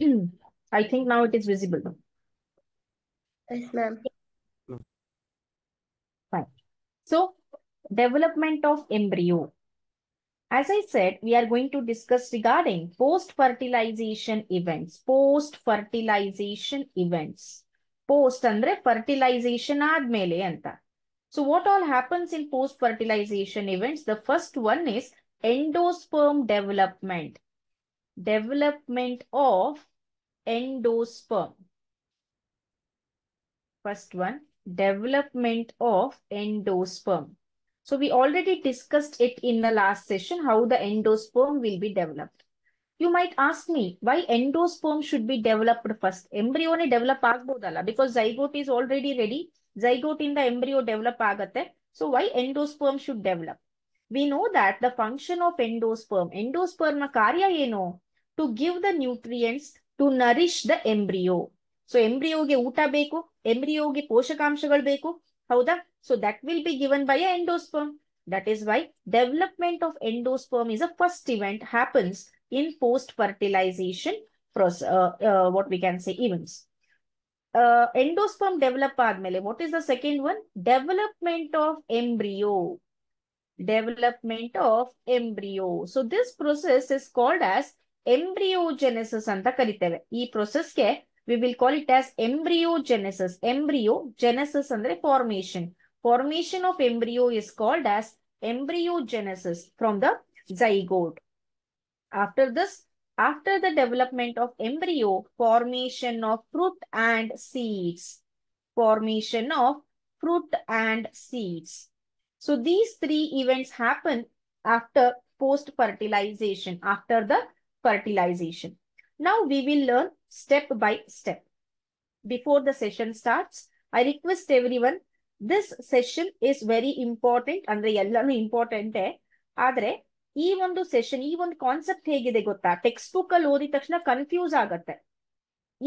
I think now it is visible. Yes, ma'am. Fine. So, development of embryo. As I said, we are going to discuss regarding post-fertilization events. Post-fertilization events. Post andre fertilization admele anta. So what all happens in post-fertilization events? The first one is endosperm development. Development of endosperm. First one, development of endosperm. So we already discussed it in the last session, how the endosperm will be developed. You might ask me, why endosperm should be developed first? Embryo ne develop ಆಗ್ಬೋದಲ್ಲ because zygote is already ready. Zygote in the embryo develop ಆಗತ್ತೆ. So why endosperm should develop? We know that the function of endosperm, endosperm ನ ಕಾರ್ಯ To give the nutrients to nourish the embryo. So embryo ge uta beku, embryo ge poshakamshagal beku. How the? So that will be given by a endosperm. That is why development of endosperm is a first event happens in post-fertilization process, uh, uh, what we can say, events. Uh, endosperm develop padmele. What is the second one? Development of embryo. Development of embryo. So this process is called as embryogenesis anta kariteve ee process ke we will call it as embryogenesis embryo genesis and the formation formation of embryo is called as embryogenesis from the zygote after this after the development of embryo formation of fruit and seeds formation of fruit and seeds so these three events happen after post fertilization after the fertilization. Now we will learn step by step. Before the session starts, I request everyone, this session is very important ಅಂದ್ರೆ ಎಲ್ಲಾನು ಇಂಪಾರ್ಟೆಂಟೇ ಆದ್ರೆ ಈ ಒಂದು session ಈ ಒಂದು concept ಹೇಗಿದೆ ಗೊತ್ತಾ text book ಅಲ್ಲಿ ಓದಿದ ತಕ್ಷಣ ಕನ್ಫ್ಯೂಸ್ ಆಗತ್ತೆ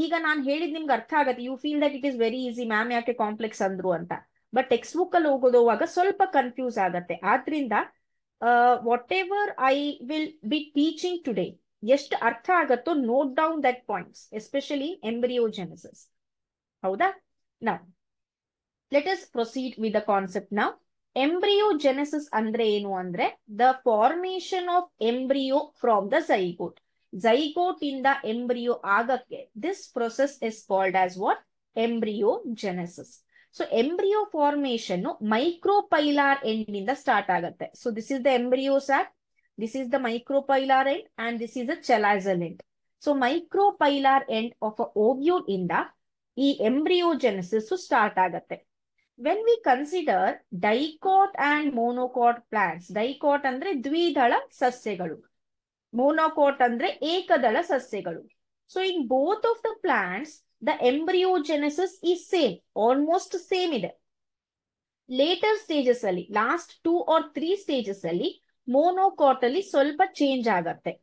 ಈಗ ನಾನು ಹೇಳಿದ್ ನಿಮ್ಗೆ ಅರ್ಥ ಆಗತ್ತೆ you feel that it is very easy ma'am ಯಾಕೆ ಕಾಂಪ್ಲೆಕ್ಸ್ ಅಂದ್ರು ಅಂತ ಬಟ್ ಟೆಕ್ಸ್ಟ್ ಬುಕ್ ಅಲ್ಲಿ ಹೋಗೋದೋವಾಗ ಸ್ವಲ್ಪ ಕನ್ಫ್ಯೂಸ್ ಆಗತ್ತೆ ಆದ್ರಿಂದ whatever I will be teaching today ಎಷ್ಟು ಅರ್ಥ ಆಗತ್ತೋ note down that points especially embryogenesis ಹೌದಾ ನಾವು let us proceed with the concept ನಾವು ಎಂಬ್ರಿಯೋಜೆನೆಸಿಸ್ ಅಂದ್ರೆ ಏನು ಅಂದ್ರೆ the formation of embryo from the zygote zygote ಇಂದ ಎಂಬ್ರಿಯೋ ಆಗಕ್ಕೆ this process is called as what genesis so embryo formation micropylar end ನಿಂದ start ಆಗುತ್ತೆ so this is the embryo sac This is the micropylar end and this is the chalazal so So end of of a ಇಂದ ಈ embryogenesis start ಆಗತ್ತೆ when we consider dicot and monocot plants dicot ಅಂದ್ರೆ ದ್ವಿದಳ ಸಸ್ಯಗಳು monocot ಅಂದ್ರೆ ಏಕದಳ ಸಸ್ಯಗಳು so in both of the plants the embryogenesis ಈ ಸೇಮ್ ಆಲ್ಮೋಸ್ಟ್ ಸೇಮ್ ಇದೆ ಲೇಟರ್ ಸ್ಟೇಜಸ್ ಅಲ್ಲಿ last two or three stages ಅಲ್ಲಿ monocot ಅಲ್ಲಿ ಸ್ವಲ್ಪ ಚೇಂಜ್ ಆಗುತ್ತೆ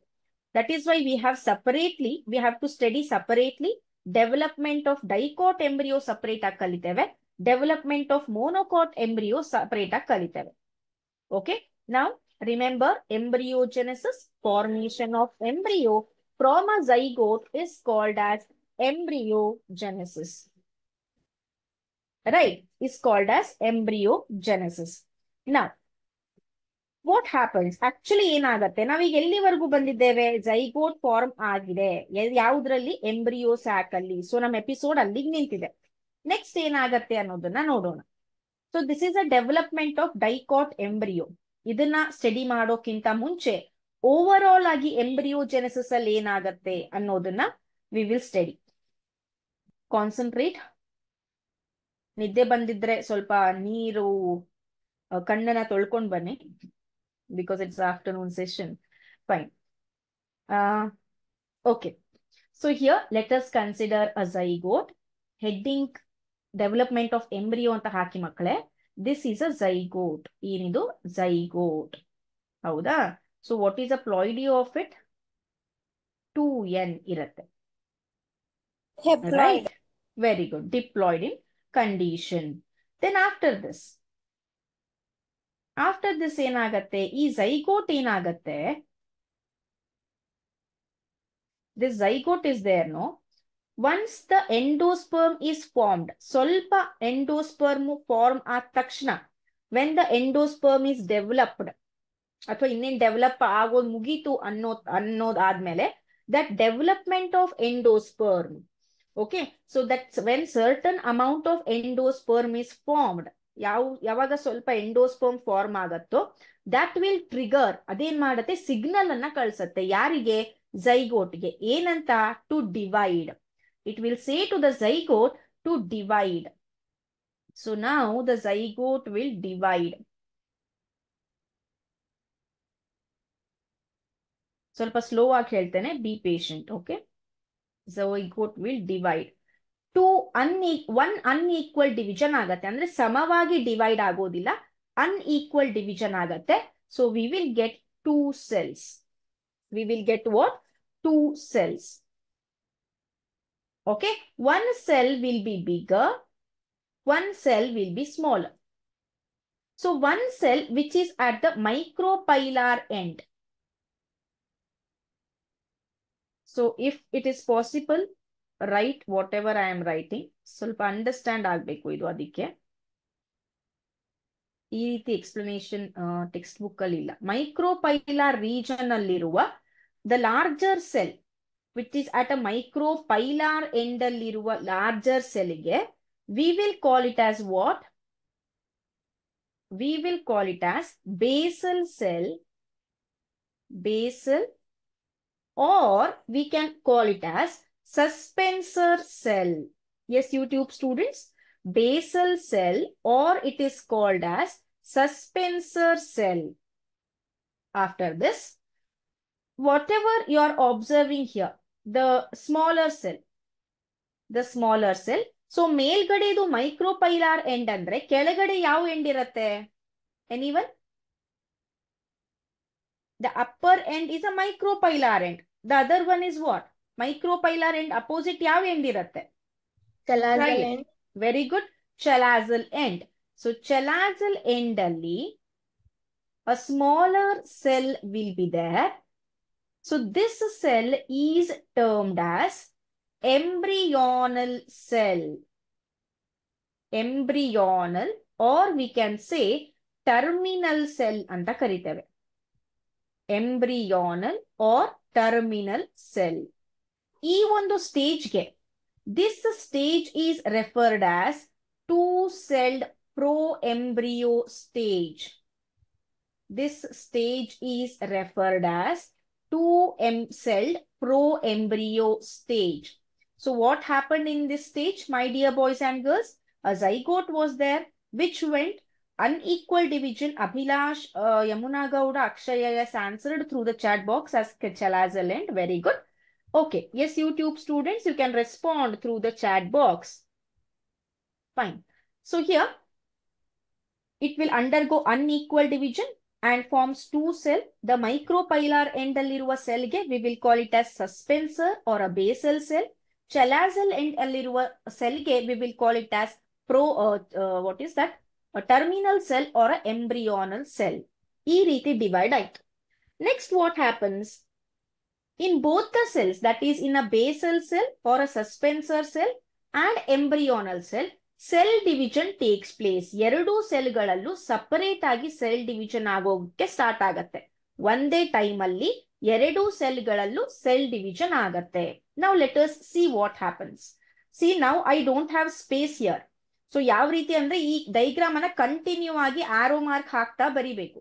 that is why we have separately we have to study separately development of dicot embryo separate ಆಗಿ ಕಲಿತೇವೆ development of monocot embryo separate ಆಗಿ ಕಲಿತೇವೆ ಓಕೆ ನಾವು remember embryogenesis formation of embryo from a zygote is called as embryogenesis. Right, is called as embryogenesis. Now, what happens actually ಏನಾಗತ್ತೆ ನಾವೀಗ ಎಲ್ಲಿವರೆಗೂ ಬಂದಿದ್ದೇವೆ zygote form ಆಗಿದೆ ಯಾವುದ್ರಲ್ಲಿ ಎಂಬ್ರಿಯೋ ಸ್ಯಾಕ್ ಅಲ್ಲಿ ಸೊ ನಮ್ ಎಪಿಸೋಡ್ ಅಲ್ಲಿಗೆ ನಿಂತಿದೆ ನೆಕ್ಸ್ಟ್ ಏನಾಗತ್ತೆ ಅನ್ನೋದನ್ನ ನೋಡೋಣ so this is a development of dicot embryo ಇದನ್ನ ಸ್ಟಡಿ ಮಾಡೋಕ್ಕಿಂತ ಮುಂಚೆ ಓವರ್ ಆಲ್ ಆಗಿ ಎಂಬ್ರಿಯೋ ಜೆನೆಸಿಸ್ ಅಲ್ಲಿ ಏನಾಗತ್ತೆ ಅನ್ನೋದನ್ನ ವಿ ವಿಲ್ ಸ್ಟಡಿ ಕಾನ್ಸಂಟ್ರೇಟ್ ನಿದ್ದೆ ಬಂದಿದ್ರೆ ಸ್ವಲ್ಪ ನೀರು ಕಣ್ಣನ್ನ ತೊಳ್ಕೊಂಡ್ ಬನ್ನಿ because it's afternoon session. Fine. Uh, okay. So here, let us consider a zygote. Heading development of embryo on the This is a zygote. This zygote. How da? So what is the ploidy of it? 2N. Right. Very good. Diploid in condition. Then after this, after this ಏನಾಗತ್ತೆ ಈ zygote ಏನಾಗತ್ತೆ this zygote is there no once the endosperm is formed ಸ್ವಲ್ಪ endosperm form ಆದ ತಕ್ಷಣ when the endosperm is developed ಅಥವಾ ಇನ್ನೇನ್ develop ಆಗೋದ್ ಮುಗೀತು ಅನ್ನೋ ಅನ್ನೋದಾದ್ಮೇಲೆ that development of endosperm okay so that when certain amount of endosperm is formed ಯಾವ ಯಾವಾಗ ಸ್ವಲ್ಪ ಎಂಡೋಸ್ಪೋಮ್ ಫಾರ್ಮ್ ಆಗತ್ತೋ ದಟ್ ವಿಲ್ ಟ್ರಿಗರ್ ಅದೇನ್ ಮಾಡತ್ತೆ ಸಿಗ್ನಲ್ ಅನ್ನ ಕಳ್ಸತ್ತೆ ಯಾರಿಗೆ ಝೈಗೋಟ್ಗೆ ಏನಂತ to divide it will say to the zygote to divide so ನಾವು ದ ಝೈಗೋಟ್ ವಿಲ್ ಡಿವೈಡ್ ಸ್ವಲ್ಪ ಸ್ಲೋ ಆಗಿ ಹೇಳ್ತೇನೆ be patient okay zygote will divide two une one unequal division agate andre samavagi divide Agodila, unequal division agate so we will get two cells we will get what two cells okay one cell will be bigger one cell will be smaller so one cell which is at the micropylar end so if it is possible write whatever I am writing ಸ್ವಲ್ಪ understand ಆಗಬೇಕು ಇದು ಅದಕ್ಕೆ ಈ ರೀತಿ explanation text book ಅಲ್ಲಿ ಇಲ್ಲ micropylar region ಅಲ್ಲಿರುವ the larger cell which is at a micropylar end ಅಲ್ಲಿರುವ ಲಾರ್ಜರ್ ಸೆಲ್ಗೆ we will call it as what we will call it as basal cell basal or we can call it as suspensor cell. Yes, YouTube students, basal cell or it is called as suspensor cell. After this, whatever you are observing here, the smaller cell, the smaller cell. So, do ಮೇಲ್ಗಡೆದು end andre. ಅಂದ್ರೆ gade ಯಾವ end ಇರತ್ತೆ Anyone? The upper end is a micropylar end. The other one is what? Micropylar end opposite ಯಾವ end ಇರುತ್ತೆ very good chalazal end so chalazal end ಅಲ್ಲಿ a smaller cell will be so this cell is termed as embryonal cell embryonal or we can say terminal cell ಅಂತ ಕರಿತೇವೆ embryonal or terminal cell ಈ ಒಂದು ಸ್ಟೇಜ್ಗೆ this This stage is referred as two-celled embryo stage this stage is referred as two ಎಂ celled proembryo stage So what happened in this stage, my dear boys and girls? A zygote was there, which went unequal division. Abhilash Yamuna, uh, Yamunagowda Akshaya has answered through the chat box as Kachalazal and very good. Okay, yes, YouTube students, you can respond through the chat box. Fine. So here, it will undergo unequal division and forms two cell. The micropylar end alliruva cell, ge, we will call it as suspensor or a basal cell. Chalazal end alliruva cell, we will call it as pro, uh, uh, what is that? A terminal cell or a embryonal cell. E divide Next, what happens? In both cells that is in in a cell for or a suspensor cell and cell division takes place ಎರಡು ಗಳಲ್ಲೂ separate ಆಗಿ cell division ಆಗೋಕ್ಕೆ start ಆಗತ್ತೆ ಒಂದೇ time ಅಲ್ಲಿ ಎರಡು ಗಳಲ್ಲೂ cell division ಆಗತ್ತೆ ನಾವು letters see what happens see ನಾವು ಐ ಡೋಂಟ್ ಸ್ಪೇಸ್ ಯರ್ ಸೊ ಯಾವ ರೀತಿ ಅಂದ್ರೆ ಈ ಡೈಗ್ರಾಮ್ ಅನ್ನ ಕಂಟಿನ್ಯೂ ಆಗಿ ಆರೋ ಮಾರ್ಕ್ ಹಾಕ್ತಾ ಬರಿಬೇಕು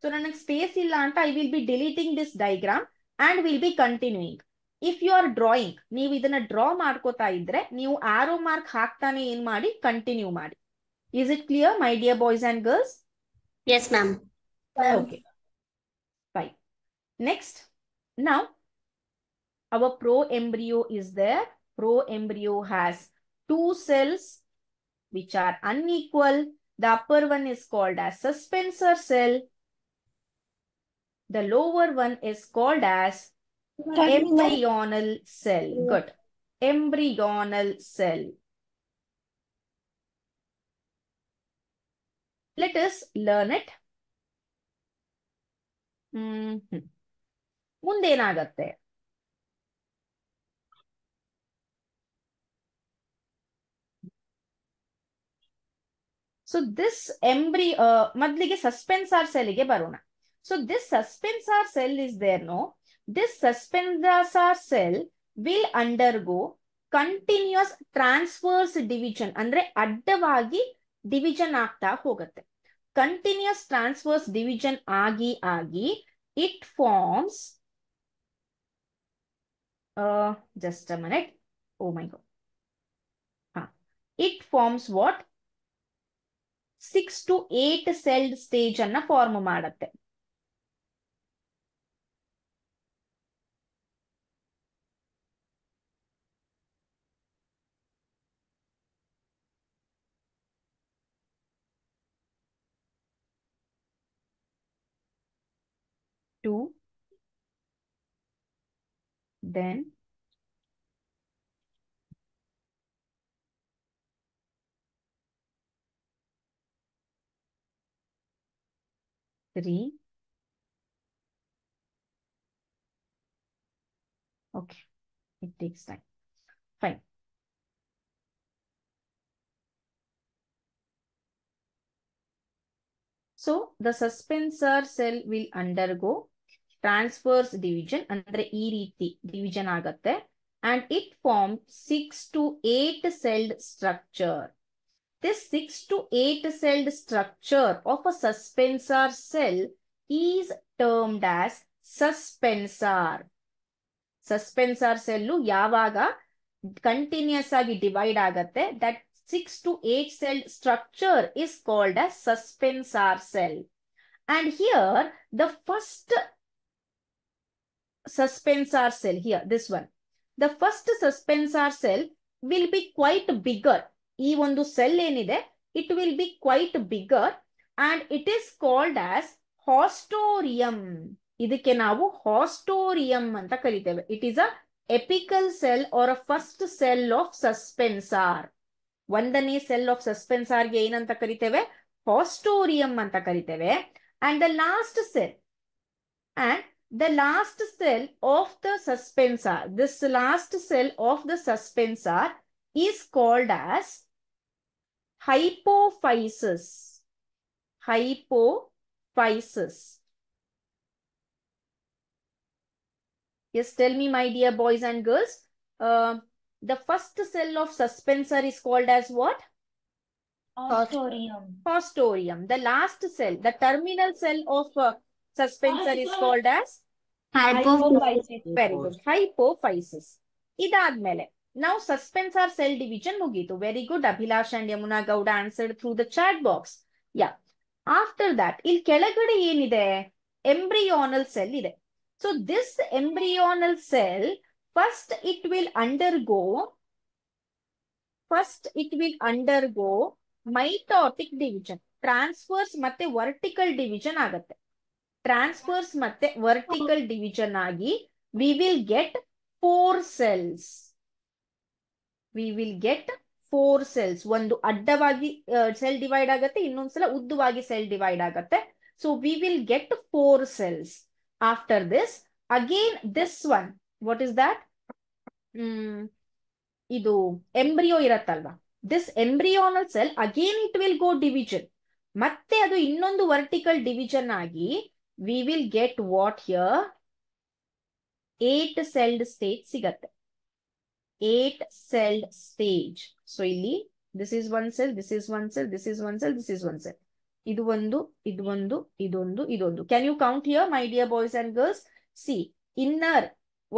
ಸೊ ನನಗೆ ಸ್ಪೇಸ್ ಇಲ್ಲ ಅಂತ I will be deleting this diagram and we'll be continuing. If you are drawing, you can draw mark, you arrow mark, continue. Maadi. Is it clear, my dear boys and girls? Yes, ma'am. Okay. Fine. Next. Now, our pro-embryo is there. Pro-embryo has two cells which are unequal. The upper one is called a suspensor cell the lower one is called as embryonal cell. Good. Embryonal cell. Let us learn it. Mundenagate. Mm -hmm. So this embryo, uh, madlige suspense are cellige baruna. So this suspensor cell is there, no? This suspensor cell will undergo continuous transverse division ಅಂದ್ರೆ ಅಡ್ಡವಾಗಿ division ಆಗ್ತಾ ಹೋಗುತ್ತೆ continuous transverse division ಆಗಿ ಆಗಿ it forms just a minute oh my god it forms what six to eight celled stage ಅನ್ನ form ಮಾಡುತ್ತೆ then three. Okay, it takes time. Fine. So the suspensor cell will undergo transverse division andre ee riti division agutte and it forms 6 to 8 celled structure this 6 to 8 celled structure of a suspensor cell is termed as suspensor suspensor cellu lu yavaga continuous agi divide agutte that 6 to 8 celled structure is called a suspensor cell and here the first suspensor cell here, this one. The first suspensor cell will be quite bigger. ಈ ಒಂದು cell ಏನಿದೆ it will be quite bigger and it is called as haustorium ಇದಕ್ಕೆ ನಾವು haustorium ಅಂತ ಕರಿತೇವೆ it is a apical cell or a first cell of suspensor ಒಂದನೇ cell of suspensor ಗೆ ಏನಂತ ಕರಿತೇವೆ ಹಾಸ್ಟೋರಿಯಂ ಅಂತ ಕರಿತೇವೆ and the last cell and the last cell of the suspensor, this last cell of the suspensor is called as hypophysis. Hypophysis. Yes, tell me my dear boys and girls, uh, the first cell of suspensor is called as what? Postorium. Postorium. The last cell, the terminal cell of uh, suspensor is called as hypophysis very good hypophysis ಇದಾದ್ಮೇಲೆ ನಾವು suspensor cell division ಮುಗೀತು very good Abhilash and Yamuna Gowda answered through the chat box yeah after that ಇಲ್ಲಿ ಕೆಳಗಡೆ ಏನಿದೆ embryonal cell ಇದೆ so this embryonal cell first it will undergo first it will undergo mitotic division transverse ಮತ್ತೆ vertical division ಆಗತ್ತೆ transverse ಮತ್ತೆ vertical division ಆಗಿ we will get four cells we will get four cells ಒಂದು ಅಡ್ಡವಾಗಿ cell divide ಆಗುತ್ತೆ ಇನ್ನೊಂದ್ಸಲ ಉದ್ದವಾಗಿ cell divide ಆಗುತ್ತೆ so we will get four cells after this again this one what is that ಇದು embryo ಇರತ್ತಲ್ವಾ this embryonal cell again it will go division ಮತ್ತೆ ಅದು ಇನ್ನೊಂದು ವರ್ಟಿಕಲ್ ಡಿವಿಜನ್ ಆಗಿ we will get what here? 8 celled stage ಸಿಗತ್ತೆ 8 celled stage so ಇಲ್ಲಿ this is one cell, this is one cell, this is one cell, this is one cell. ಇದು ಒಂದು ಇದು ಒಂದು ಇದೊಂದು ಇದೊಂದು can you count here my dear boys and girls see inner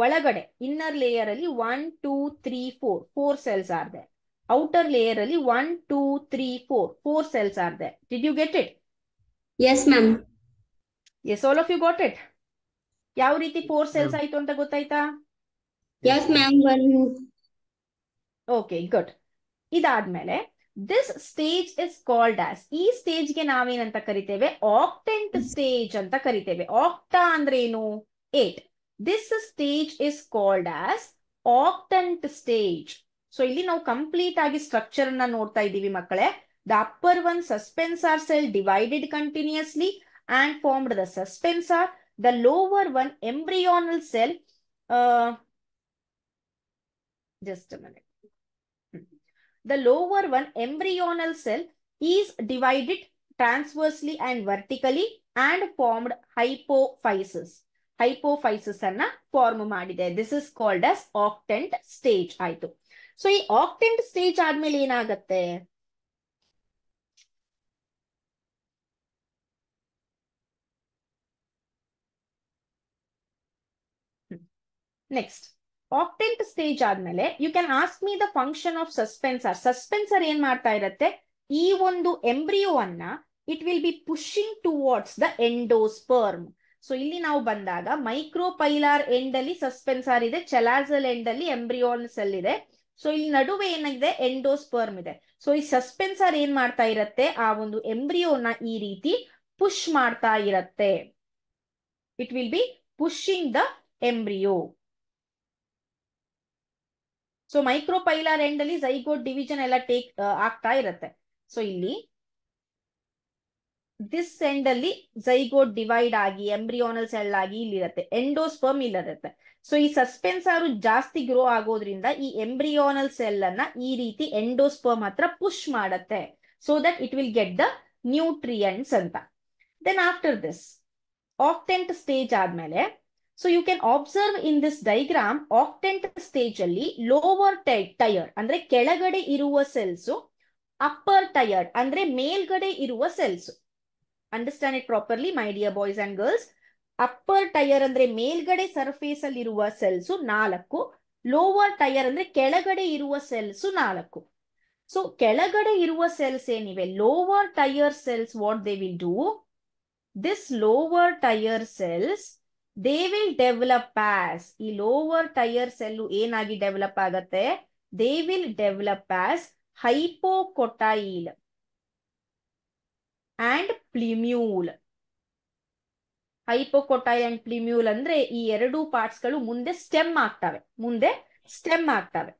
ಒಳಗಡೆ inner layer ಅಲ್ಲಿ one two three four four cells are there outer layer ಅಲ್ಲಿ one two three four four cells are there did you get it yes ma'am yes all of you got it ಯಾವ ರೀತಿ four cells ಆಯ್ತು ಅಂತ ಗೊತ್ತಾಯ್ತಾ okay good ಇದಾದ್ಮೇಲೆ this stage is called as ಈ stage ಗೆ ನಾವೇನಂತ ಕರಿತೇವೆ ಆಕ್ಟೆಂಟ್ ಸ್ಟೇಜ್ ಅಂತ ಕರಿತೇವೆ ಆಕ್ಟಾ ಅಂದ್ರೆ ಏನು eight this stage is called as octant stage so ಇಲ್ಲಿ ನಾವು ಕಂಪ್ಲೀಟ್ ಆಗಿ ಸ್ಟ್ರಕ್ಚರ್ ಅನ್ನ ನೋಡ್ತಾ ಇದ್ದೀವಿ ಮಕ್ಕಳೇ the upper one suspensor cell divided continuously and formed the suspensor. The lower one, embryonal cell, uh, just a minute. Hmm. The lower one, embryonal cell, is divided transversely and vertically and formed hypophysis. Hypophysis ಅನ್ನ form ಮಾಡಿದೆ this is called as octant stage So, so octant stage admele ಆದ್ಮೇಲೆ ಏನಾಗತ್ತೆ next octant stage ಆದ್ಮೇಲೆ you can ask me the function of suspensor suspensor ಏನ್ ಮಾಡ್ತಾ ಇರತ್ತೆ ಈ ಒಂದು ಎಂಬ್ರಿಯೋ ಅನ್ನ it will be pushing towards the endosperm so ಇಲ್ಲಿ ನಾವು ಬಂದಾಗ ಮೈಕ್ರೋಪೈಲಾರ್ ಪೈಲಾರ್ ಎಂಡ್ ಅಲ್ಲಿ ಸಸ್ಪೆನ್ಸರ್ ಇದೆ ಚೆಲಾಜಲ್ ಎಂಡ್ ಅಲ್ಲಿ ಎಂಬ್ರಿಯೋನ್ಸ್ ಅಲ್ಲಿ ಇದೆ ಸೊ ಇಲ್ಲಿ ನಡುವೆ ಏನಾಗಿದೆ ಎಂಡೋಸ್ಪರ್ಮ್ ಇದೆ ಸೊ ಈ ಸಸ್ಪೆನ್ಸರ್ ಏನ್ ಮಾಡ್ತಾ ಇರತ್ತೆ ಆ ಒಂದು ಎಂಬ್ರಿಯೋನ ಈ ರೀತಿ ಪುಷ್ ಮಾಡ್ತಾ ಇರತ್ತೆ it will be pushing the embryo so micropylar end ಅಲ್ಲಿ ಝೈಗೋಟ್ ಡಿವಿಜನ್ ಎಲ್ಲ ಟೇಕ್ ಆಗ್ತಾ ಇರತ್ತೆ ಸೊ ಇಲ್ಲಿ ದಿಸ್ ಎಂಡ್ ಅಲ್ಲಿ ಝೈಗೋಟ್ ಡಿವೈಡ್ ಆಗಿ ಎಂಬ್ರಿಯೋನಲ್ ಸೆಲ್ ಆಗಿ ಇಲ್ಲಿರತ್ತೆ ಎಂಡೋಸ್ಪರ್ಮ್ ಇಲ್ಲದಿರತ್ತೆ ಸೊ ಈ ಸಸ್ಪೆನ್ಸ್ ಆರು ಜಾಸ್ತಿ ಗ್ರೋ ಆಗೋದ್ರಿಂದ ಈ ಎಂಬ್ರಿಯೋನಲ್ ಸೆಲ್ ಅನ್ನ ಈ ರೀತಿ ಎಂಡೋಸ್ಪರ್ಮ್ ಹತ್ರ ಪುಷ್ ಮಾಡತ್ತೆ so that it will get the nutrients ಅಂತ then after this octant stage ಆದ್ಮೇಲೆ So you can observe in this diagram, octant stage alli, lower tire, andre kelagade iruva cells, upper tire, andre male gade iruva cells. Understand it properly, my dear boys and girls. Upper tire andre male gade surface alli iruva cells, nalakku. Lower tire andre kelagade iruva cells, nalakku. So kelagade iruva cells anyway, lower tire cells, what they will do? This lower tire cells, they will develop as ಈ lower tier cell ಏನಾಗಿ develop ಆಗತ್ತೆ they will develop as hypocotyl and plumule hypocotyl and plumule ಅಂದ್ರೆ ಈ ಎರಡೂ parts ಗಳು ಮುಂದೆ stem ಆಗ್ತವೆ ಮುಂದೆ ಸ್ಟೆಮ್ ಆಗ್ತವೆ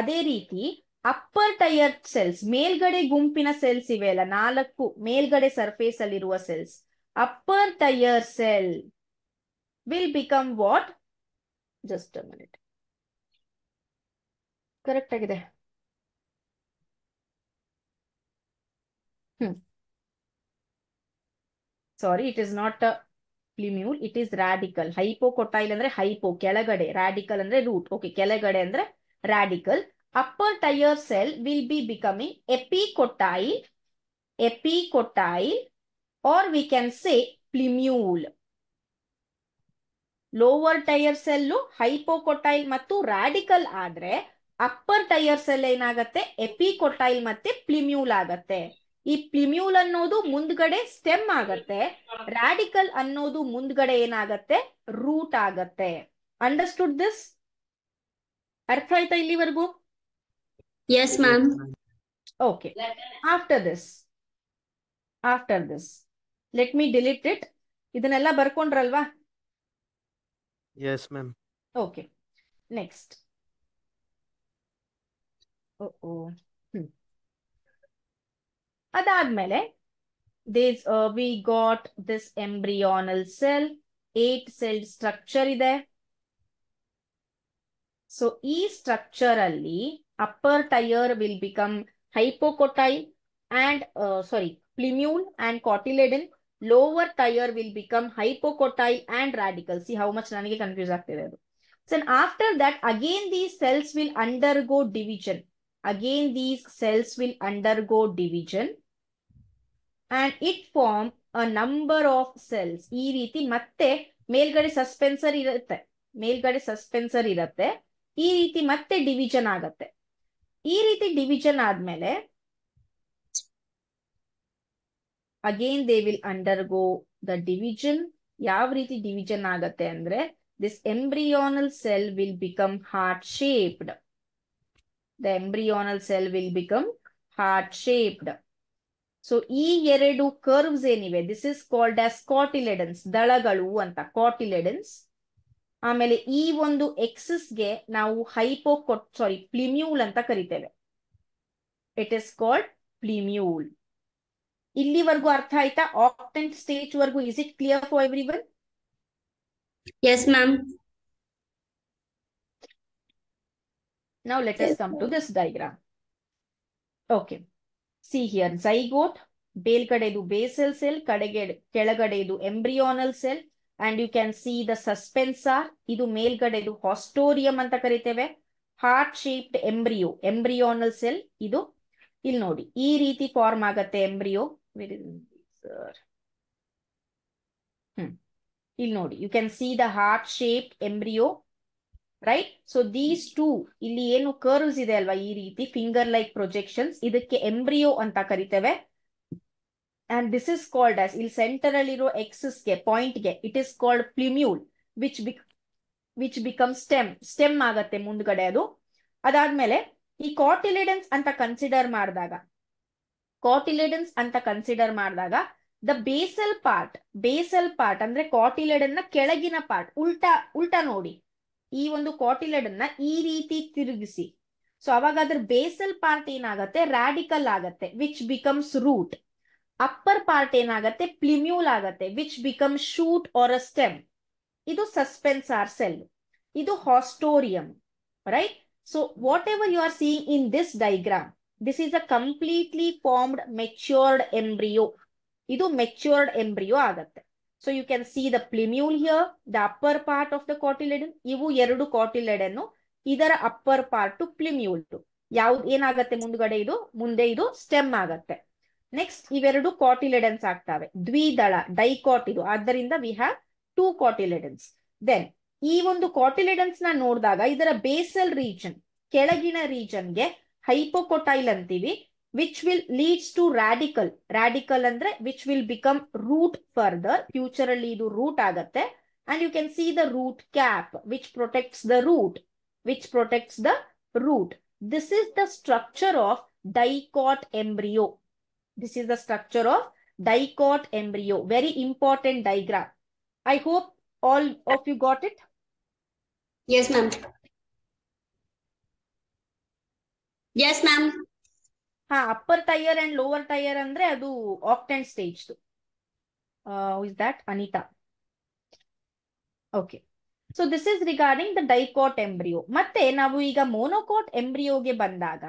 ಅದೇ ರೀತಿ ಅಪ್ಪರ್ ಟೈಯರ್ ಸೆಲ್ಸ್ ಮೇಲ್ಗಡೆ ಗುಂಪಿನ ಸೆಲ್ಸ್ ಇವೆ ಅಲ್ಲ ನಾಲ್ಕು ಮೇಲ್ಗಡೆ ಸರ್ಫೇಸ್ ಅಲ್ಲಿರುವ cells upper tier cell will become what? Just a minute. Correct. Hmm. Sorry, it is not a plumule. It is radical. Hypocotyl and hypo. Kelagade. Radical and root. Okay. Kelagade and radical. Upper tire cell will be becoming epicotyl. Epicotyl. Or we can say plumule. Lower tier cell hypocotyl ಮತ್ತು radicle ಆದ್ರೆ upper tyre cell ಏನಾಗತ್ತೆ ಎಪಿಕೊಟೈಲ್ ಮತ್ತೆ ಪ್ಲಿಮ್ಯೂಲ್ ಆಗತ್ತೆ ಈ ಪ್ಲಿಮ್ಯೂಲ್ ಅನ್ನೋದು ಮುಂದ್ಗಡೆ stem ಆಗತ್ತೆ radical ಅನ್ನೋದು ಮುಂದ್ಗಡೆ ಏನಾಗತ್ತೆ ರೂಟ್ ಆಗತ್ತೆ ಅಂಡರ್ಸ್ಟುಡ್ ದಿಸ್ ಅರ್ಥ ಆಯ್ತಾ ಇಲ್ಲಿವರೆಗೂ yes ma'am okay after this after this let me delete it ಇದನ್ನೆಲ್ಲ ಬರ್ಕೊಂಡ್ರಲ್ವಾ Yes, ma'am. Okay. Next. Hmm. Uh oh. Hmm. Adadmele. This we got this embryonal cell, eight cell structure there. So e structurally, upper tire will become hypocotyl and uh, sorry, plumule and cotyledon lower tier will become and radicles ಈ how much ನನಗೆ confuse ಆಗ್ತಿದೆ after that again these undergo division again these undergo division it form a number of cells ಈ ರೀತಿ ಮತ್ತೆ ಮೇಲ್ಗಡೆ ಸಸ್ಪೆನ್ಸರ್ ಇರುತ್ತೆ ಮೇಲ್ಗಡೆ ಸಸ್ಪೆನ್ಸರ್ ಇರುತ್ತೆ ಈ ರೀತಿ ಮತ್ತೆ ಡಿವಿಜನ್ ಆಗತ್ತೆ ಈ ರೀತಿ ಡಿವಿಜನ್ ಆದ್ಮೇಲೆ again they will undergo the division ಯಾವ ರೀತಿ ಡಿವಿಜನ್ ಆಗತ್ತೆ ಅಂದ್ರೆ this embryonal cell will become heart shaped the embryonal cell will become heart shaped so ಈ ಎರಡು ಕರ್ವ್ಸ್ ಏನಿವೆ this is called as cotyledons ದಳಗಳು ಅಂತ ಕಾಟಿಲೆಡನ್ಸ್ ಆಮೇಲೆ ಈ ಒಂದು ಎಕ್ಸಸ್ಗೆ ನಾವು ಹೈಪೋಕೊಟ್ ಸಾರಿ ಪ್ಲಿಮ್ಯೂಲ್ ಅಂತ ಕರಿತೇವೆ ಇಟ್ ಇಸ್ ಕಾಲ್ಡ್ ಪ್ಲಿಮ್ಯೂಲ್ ಇಲ್ಲಿವರೆಗೂ ಅರ್ಥ ಆಯ್ತಾ ಆಕ್ಟೆಂಟ್ ಸ್ಟೇಜ್ ವರ್ಗೂ is it clear for everyone yes ma'am ನಾವು let us come to this diagram okay see here zygote ಬೇಲ್ಗಡೆದು ಬೇಸಲ್ ಸೆಲ್ ಕಡೆಗೆ ಕೆಳಗಡೆದು embryonal cell and you can see the suspensor ಇದು ಮೇಲ್ಗಡೆದು haustorium ಅಂತ ಕರಿತೇವೆ heart shaped embryo embryonal cell ಇದು ಇಲ್ಲಿ ನೋಡಿ ಈ ರೀತಿ ಫಾರ್ಮ್ ಆಗತ್ತೆ ಎಂಬ್ರಿಯೋ where is ಇಲ್ಲಿ ನೋಡಿ you can see the heart shape embryo right so these two ಇಲ್ಲಿ ಏನು ಕರ್ವ್ಸ್ ಇದೆ ಅಲ್ವಾ ಈ ರೀತಿ ಫಿಂಗರ್ ಲೈಕ್ ಪ್ರೊಜೆಕ್ಷನ್ಸ್ ಇದಕ್ಕೆ ಎಂಬ್ರಿಯೋ ಅಂತ ಕರಿತೇವೆ and this is called as ಇಲ್ಲಿ ಸೆಂಟರ್ ಅಲ್ಲಿರೋ ಪಾಯಿಂಟ್ ಗೆ it is called plumule which ಬಿಕ್ ವಿಚ್ ಬಿಕಮ್ ಸ್ಟೆಮ್ ಸ್ಟೆಮ್ ಆಗತ್ತೆ ಮುಂದ್ಗಡೆ ಅದು ಅದಾದ್ಮೇಲೆ ಈ ಕಾಟಿಲಿಡೆನ್ಸ್ ಅಂತ ಕನ್ಸಿಡರ್ ಮಾಡಿದಾಗ ಕಾಟಿಲೆಡನ್ಸ್ ಅಂತ ಕನ್ಸಿಡರ್ ಮಾಡಿದಾಗ the basal part basal part ಅಂದ್ರೆ ಕಾಟಿಲೇಡನ್ನ ಕೆಳಗಿನ ಪಾರ್ಟ್ ಉಲ್ಟಾ ಉಲ್ಟಾ ನೋಡಿ ಈ ಒಂದು ಕಾಟಿಲೇಡನ್ನ ಈ ರೀತಿ ತಿರುಗಿಸಿ ಸೊ ಅವಾಗ ಅದ್ರ ಬೇಸಲ್ ಪಾರ್ಟ್ ಏನಾಗತ್ತೆ ರಾಡಿಕಲ್ ಆಗತ್ತೆ which becomes root upper part ಏನಾಗತ್ತೆ ಪ್ಲಿಮ್ಯೂಲ್ ಆಗತ್ತೆ which become shoot or a stem ಇದು ಸಸ್ಪೆನ್ಸ್ ಆರ್ ಸೆಲ್ ಇದು haustorium right so whatever you are seeing in this diagram this is a completely formed matured embryo ಇದು matured embryo ಆಗತ್ತೆ so you can see the plumule here the upper part of the cotyledon ಇವು ಎರಡು cotyledon ಇದರ upper part to ಪ್ಲಿಮ್ಯೂಲ್ to ಯಾವ್ದು ಏನಾಗತ್ತೆ ಮುಂದ್ಗಡೆ ಇದು ಮುಂದೆ ಇದು ಸ್ಟೆಮ್ ಆಗತ್ತೆ ನೆಕ್ಸ್ಟ್ ಇವೆರಡು ಕಾಟಿಲೆಡನ್ಸ್ ಆಗ್ತವೆ ದ್ವಿದಳ ಡೈಕಾಟ್ ಇದು ಆದ್ದರಿಂದ we have two cotyledons then ಈ ಒಂದು ಕಾಟಿಲೆಡನ್ಸ್ ನ ನೋಡಿದಾಗ ಇದರ ಬೇಸಲ್ ರೀಜನ್ ಕೆಳಗಿನ ರೀಜನ್ಗೆ hypocotyl antivi, which will leads to radical. Radical andre, which will become root further. Futurally do root agate. And you can see the root cap, which protects the root, which protects the root. This is the structure of dicot embryo. This is the structure of dicot embryo. Very important diagram. I hope all of you got it. Yes, ma'am. Yes ma'am ಹಾ upper tier and lower tier ಅಂದ್ರೆ ಅದು octant stage is that Anita okay so this is regarding the dicot embryo ಮತ್ತೆ ನಾವು ಈಗ monocot ಎಂಬ್ರಿಯೋಗೆ ಬಂದಾಗ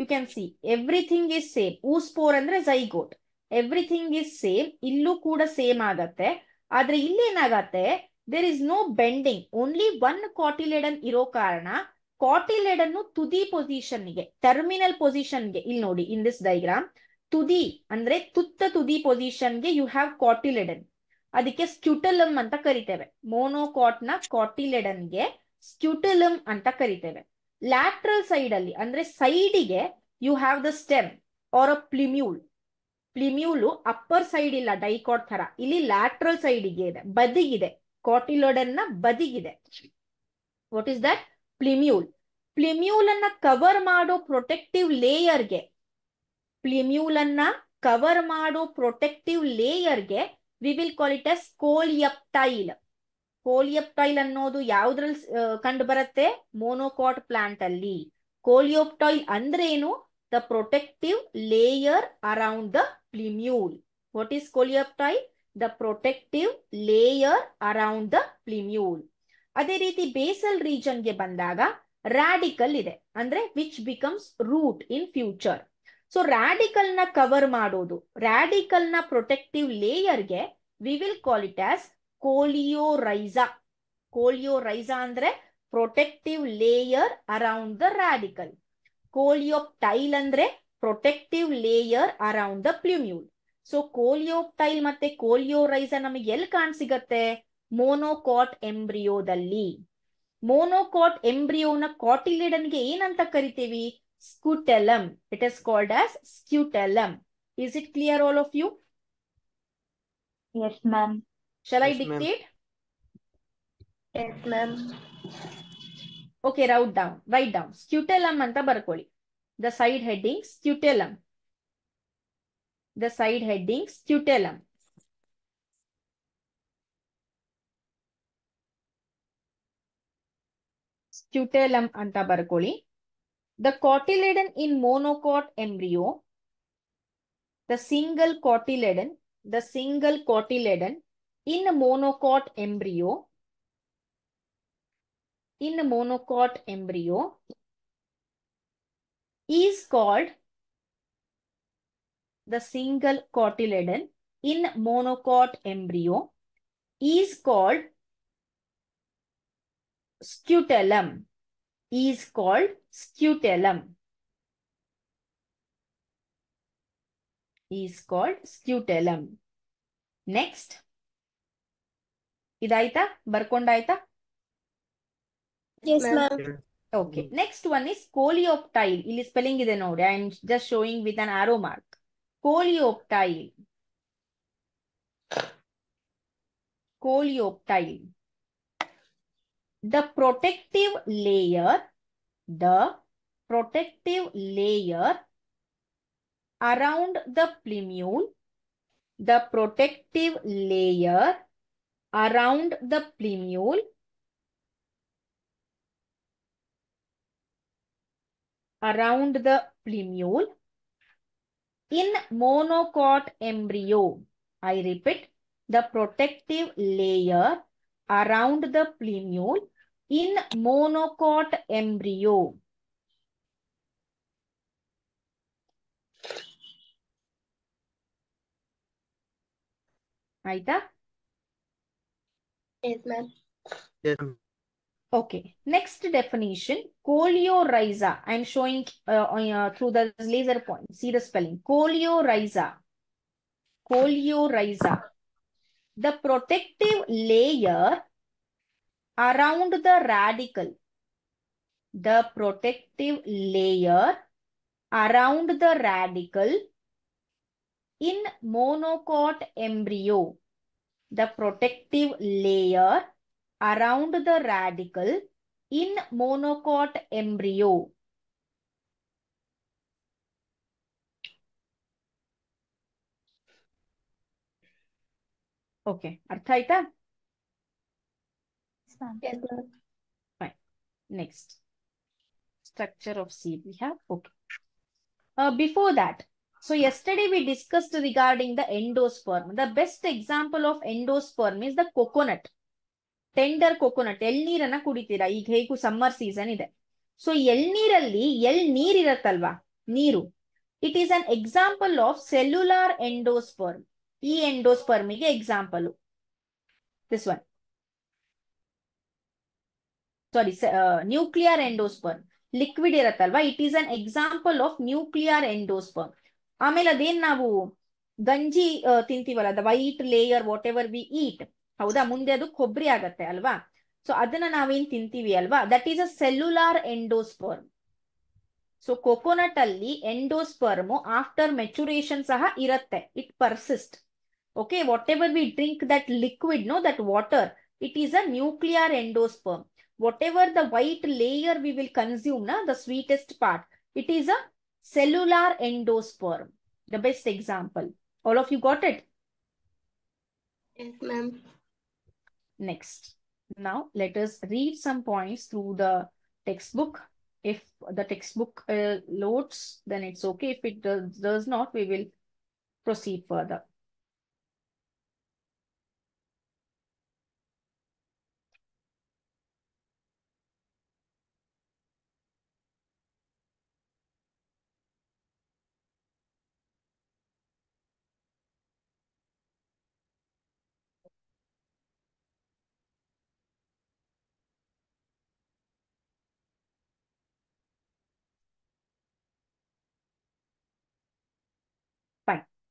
you can see everything is same oospore ಅಂದ್ರೆ zygote everything is same ಇಲ್ಲೂ ಕೂಡ ಸೇಮ್ ಆಗತ್ತೆ ಆದ್ರೆ ಇಲ್ಲಿ ಏನಾಗತ್ತೆ there is no bending only one cotyledon ಇರೋ ಕಾರಣ ಕಾಟಿಲೆಡ್ ಅನ್ನು ತುದಿ ಗೆ ಟರ್ಮಿನಲ್ ಪೊಸಿಷನ್ ಗೆ ಇಲ್ಲಿ ನೋಡಿ ಇನ್ ದಿಸ್ ಡೈಗ್ರಾಮ್ ತುದಿ ಅಂದ್ರೆ ತುತ್ತ ತುದಿ ಪೊಸಿಷನ್ಗೆ ಯು ಹ್ಯಾವ್ ಕಾಟಿಲೆಡನ್ ಅದಕ್ಕೆ ಸ್ಕ್ಯುಟಲಮ್ ಅಂತ ಕರಿತೇವೆ ಮೋನೋಕಾಟ್ ನ ಕಾಟಿಲೆಡನ್ಗೆ ಸ್ಕ್ಯುಟಲಮ್ ಅಂತ ಕರಿತೇವೆ ಲ್ಯಾಟ್ರಲ್ ಸೈಡ್ ಅಲ್ಲಿ ಅಂದ್ರೆ ಸೈಡಿಗೆ you have the stem or a plumule plumule upper side ಇಲ್ಲ ಡೈಕಾಟ್ ತರ ಇಲ್ಲಿ ಲ್ಯಾಟ್ರಲ್ ಸೈಡಿಗೆ ಇದೆ ಬದಿಗಿದೆ ಕಾಟಿಲೋಡನ್ ನ ಬದಿಗಿದೆ what is that plumule plumule ಅನ್ನ ಕವರ್ ಮಾಡೋ ಪ್ರೊಟೆಕ್ಟಿವ್ ಲೇಯರ್ಗೆ ಪ್ಲಿಮ್ಯೂಲ್ ಅನ್ನ ಕವರ್ ಮಾಡೋ ಪ್ರೊಟೆಕ್ಟಿವ್ ಲೇಯರ್ಗೆ we will call it as coleoptile coleoptile ಅನ್ನೋದು ಯಾವ್ದ್ರಲ್ಲಿ ಕಂಡು ಬರುತ್ತೆ ಮೋನೋಕಾಟ್ ಪ್ಲಾಂಟ್ ಅಲ್ಲಿ ಕೋಲಿಯೋಪ್ಟೈಲ್ ಅಂದ್ರೆ ಏನು the protective layer around the plumule what is coleoptile the protective layer around the plumule ಅದೇ ರೀತಿ ಬೇಸಲ್ ರೀಜನ್ಗೆ ಬಂದಾಗ ರಾಡಿಕಲ್ ಇದೆ ಅಂದ್ರೆ which becomes root in future so radicle ನ ಕವರ್ ಮಾಡೋದು ರಾಡಿಕಲ್ ನ ಪ್ರೊಟೆಕ್ಟಿವ್ ಲೇಯರ್ಗೆ we will call it as coleorhiza coleorhiza ಅಂದ್ರೆ protective layer around the radicle coleoptile ಅಂದ್ರೆ protective layer around the plumule so coleoptile ಮತ್ತೆ coleorhiza ನಮಗೆ ಎಲ್ಲಿ ಸಿಗುತ್ತೆ ಮೋನೋಕಾಟ್ ಎಂಬ್ರಿಯೋದಲ್ಲಿ ಮೋನೋಕಾಟ್ ಎಂಬ್ರಿಯೋನ ಕಾಟಿಲಿಡನ್ಗೆ ಏನಂತ ಕರಿತೀವಿ scutellum it is called as scutellum is it clear all of you yes ma'am shall I dictate yes ma'am okay write down write down scutellum ಅಂತ ಬರ್ಕೊಳ್ಳಿ the side heading scutellum the side heading scutellum cutelum ಅಂತ the cotyledon in monocot embryo the single cotyledon the single cotyledon in a monocot embryo in a monocot embryo is called the single cotyledon in monocot embryo is called scutellum is called scutellum. Is called scutellum. Next. ಇದಾಯ್ತಾ ಬರ್ಕೊಂಡಾಯ್ತಾ yes ma'am okay next one is coleoptile ಇಲ್ಲಿ spelling ide nodi i am just showing with an arrow mark coleoptile coleoptile The protective layer, the protective layer around the plumule, the protective layer around the plumule around the plumule in monocot embryo. I repeat, the protective layer around the plumule in monocot embryo. Aita? Yes, ma'am. Yes, Okay. Next definition, coleoriza. I'm showing uh, uh, through the laser point. See the spelling. Coleoriza. Coleoriza. The protective layer around the radical. The protective layer around the radical in monocot embryo. The protective layer around the radical in monocot embryo. Okay. ಅರ್ಥ Yes, Fine. Next. Structure of seed we have. Okay. Uh, before that, so yesterday we discussed regarding the endosperm. The best example of endosperm is the coconut. Tender coconut. El nirana kuditira. Igheku summer season. So el nirali, el nirirathalva. Niru. It is an example of cellular endosperm. E endosperm is example. This one. Sorry nuclear endosperm liquid ಇರತ್ತಲ್ವಾ it is an example of nuclear endosperm ಆಮೇಲೆ ಅದೇನ್ ನಾವು ಗಂಜಿ uh, ತಿಂತೀವಲ್ಲ ಅದ white layer whatever we eat ಹೌದಾ ಮುಂದೆ ಅದು ಕೊಬ್ಬರಿ ಆಗತ್ತೆ ಅಲ್ವಾ ಸೊ ಅದನ್ನ ನಾವೇನ್ ತಿಂತೀವಿ ಅಲ್ವಾ that is a cellular endosperm so coconut ಅಲ್ಲಿ ಎಂಡೋಸ್ಪರ್ಮ್ ಆಫ್ಟರ್ ಮೆಚುರೇಷನ್ ಸಹ ಇರುತ್ತೆ it persist okay whatever we drink that liquid no that water it is a nuclear endosperm whatever the white layer we will consume, na, the sweetest part, it is a cellular endosperm. The best example. All of you got it? Yes, ma'am. Next. Now, let us read some points through the textbook. If the textbook uh, loads, then it's okay. If it does, does not, we will proceed further.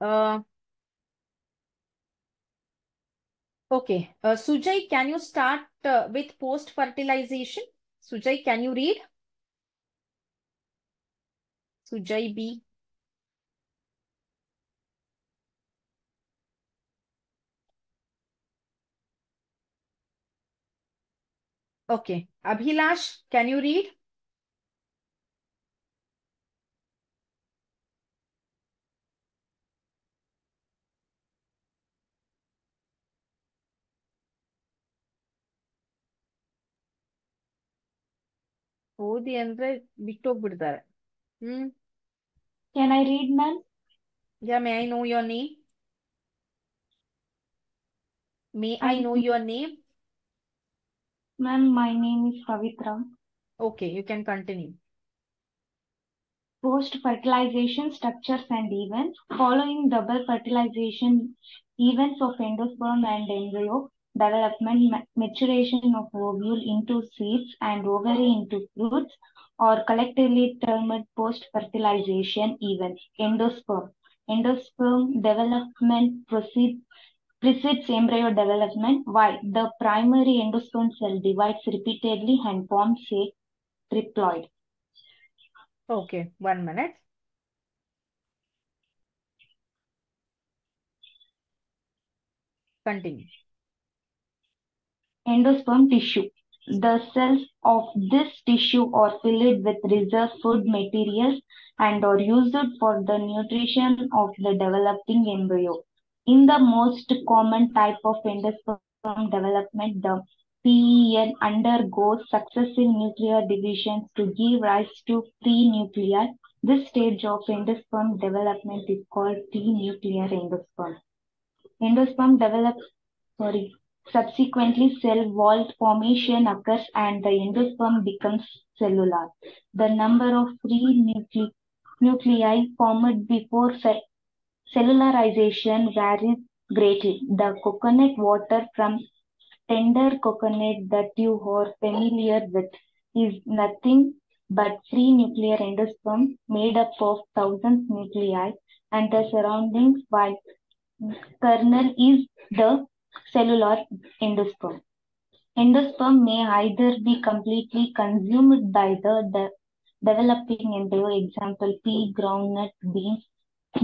Uh, okay. Uh, Sujay, can you start uh, with post-fertilization? Sujay, can you read? Sujay B. Okay. Abhilash, can you read? ಓದಿ ಅಂದ್ರೆ of hmm can I read ma'am yeah may I know your name may I know your name ma'am my name is Pavitra okay you can continue post fertilization structures and events following double fertilization events of endosperm and embryo development, maturation of ovule into seeds and ovary into fruits or collectively termed post-fertilization event, endosperm. Endosperm development proceeds precedes embryo development while the primary endosperm cell divides repeatedly and forms a triploid. Okay, one minute. Continue endosperm tissue. The cells of this tissue are filled with reserve food materials and are used for the nutrition of the developing embryo. In the most common type of endosperm development, the PEN undergoes successive nuclear divisions to give rise to pre-nuclear. This stage of endosperm development is called pre-nuclear endosperm. Endosperm develops, sorry, Subsequently, cell wall formation occurs and the endosperm becomes cellular. The number of free nuclei formed before cellularization varies greatly. The coconut water from tender coconut that you are familiar with is nothing but free nuclear endosperm made up of thousands nuclei and the surrounding white kernel is the cellular endosperm. Endosperm may either be completely consumed by the de developing embryo, example pea, groundnut, beans,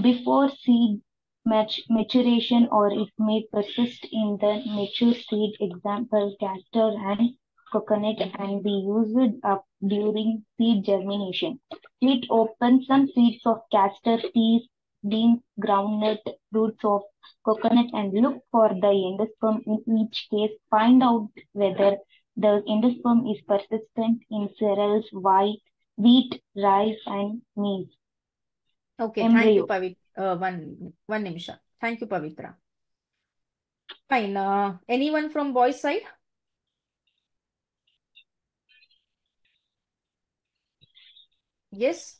before seed mat maturation or it may persist in the mature seed, example castor and coconut and be used up during seed germination. It opens some seeds of castor, peas, beans, groundnut, roots of coconut and look for the endosperm in each case. Find out whether the endosperm is persistent in cereals, white, wheat, rice and maize. Okay, embryo. thank you, Pavitra. Uh, one, one Nimisha. Thank you, Pavitra. Fine. Uh, anyone from boys' side? Yes.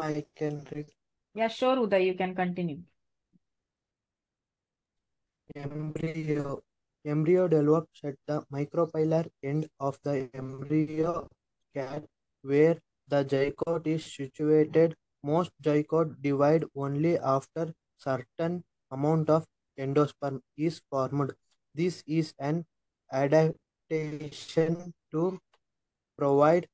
I can read. Yeah, sure, Uday, you can continue. Embryo. Embryo develops at the micropylar end of the embryo cat where the zygote is situated. Most zygote divide only after certain amount of endosperm is formed. This is an adaptation to provide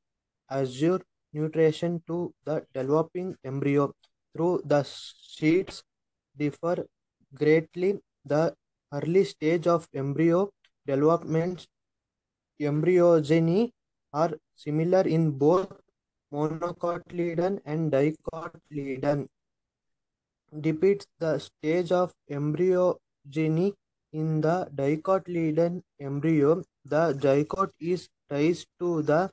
azure nutrition to the developing embryo through the seeds differ greatly. The early stage of embryo development, embryogeny, are similar in both monocotyledon and dicotyledon. Depicts the stage of embryogeny in the dicotyledon embryo. The zygote is raised to the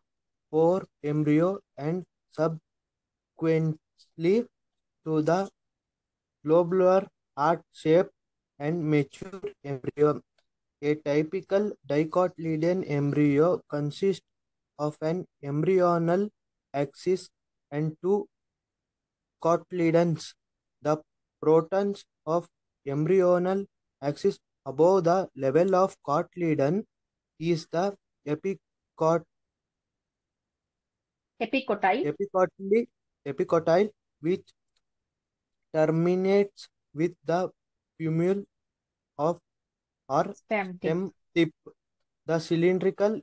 for embryo and subsequently to the globular heart shape and mature embryo. A typical dicotyledon embryo consists of an embryonal axis and two cotyledons. The protons of embryonal axis above the level of cotyledon is the epicot Epicotyle. Epicotyl, epicotyl, which terminates with the pumule of or stem tip. Stem tip. The cylindrical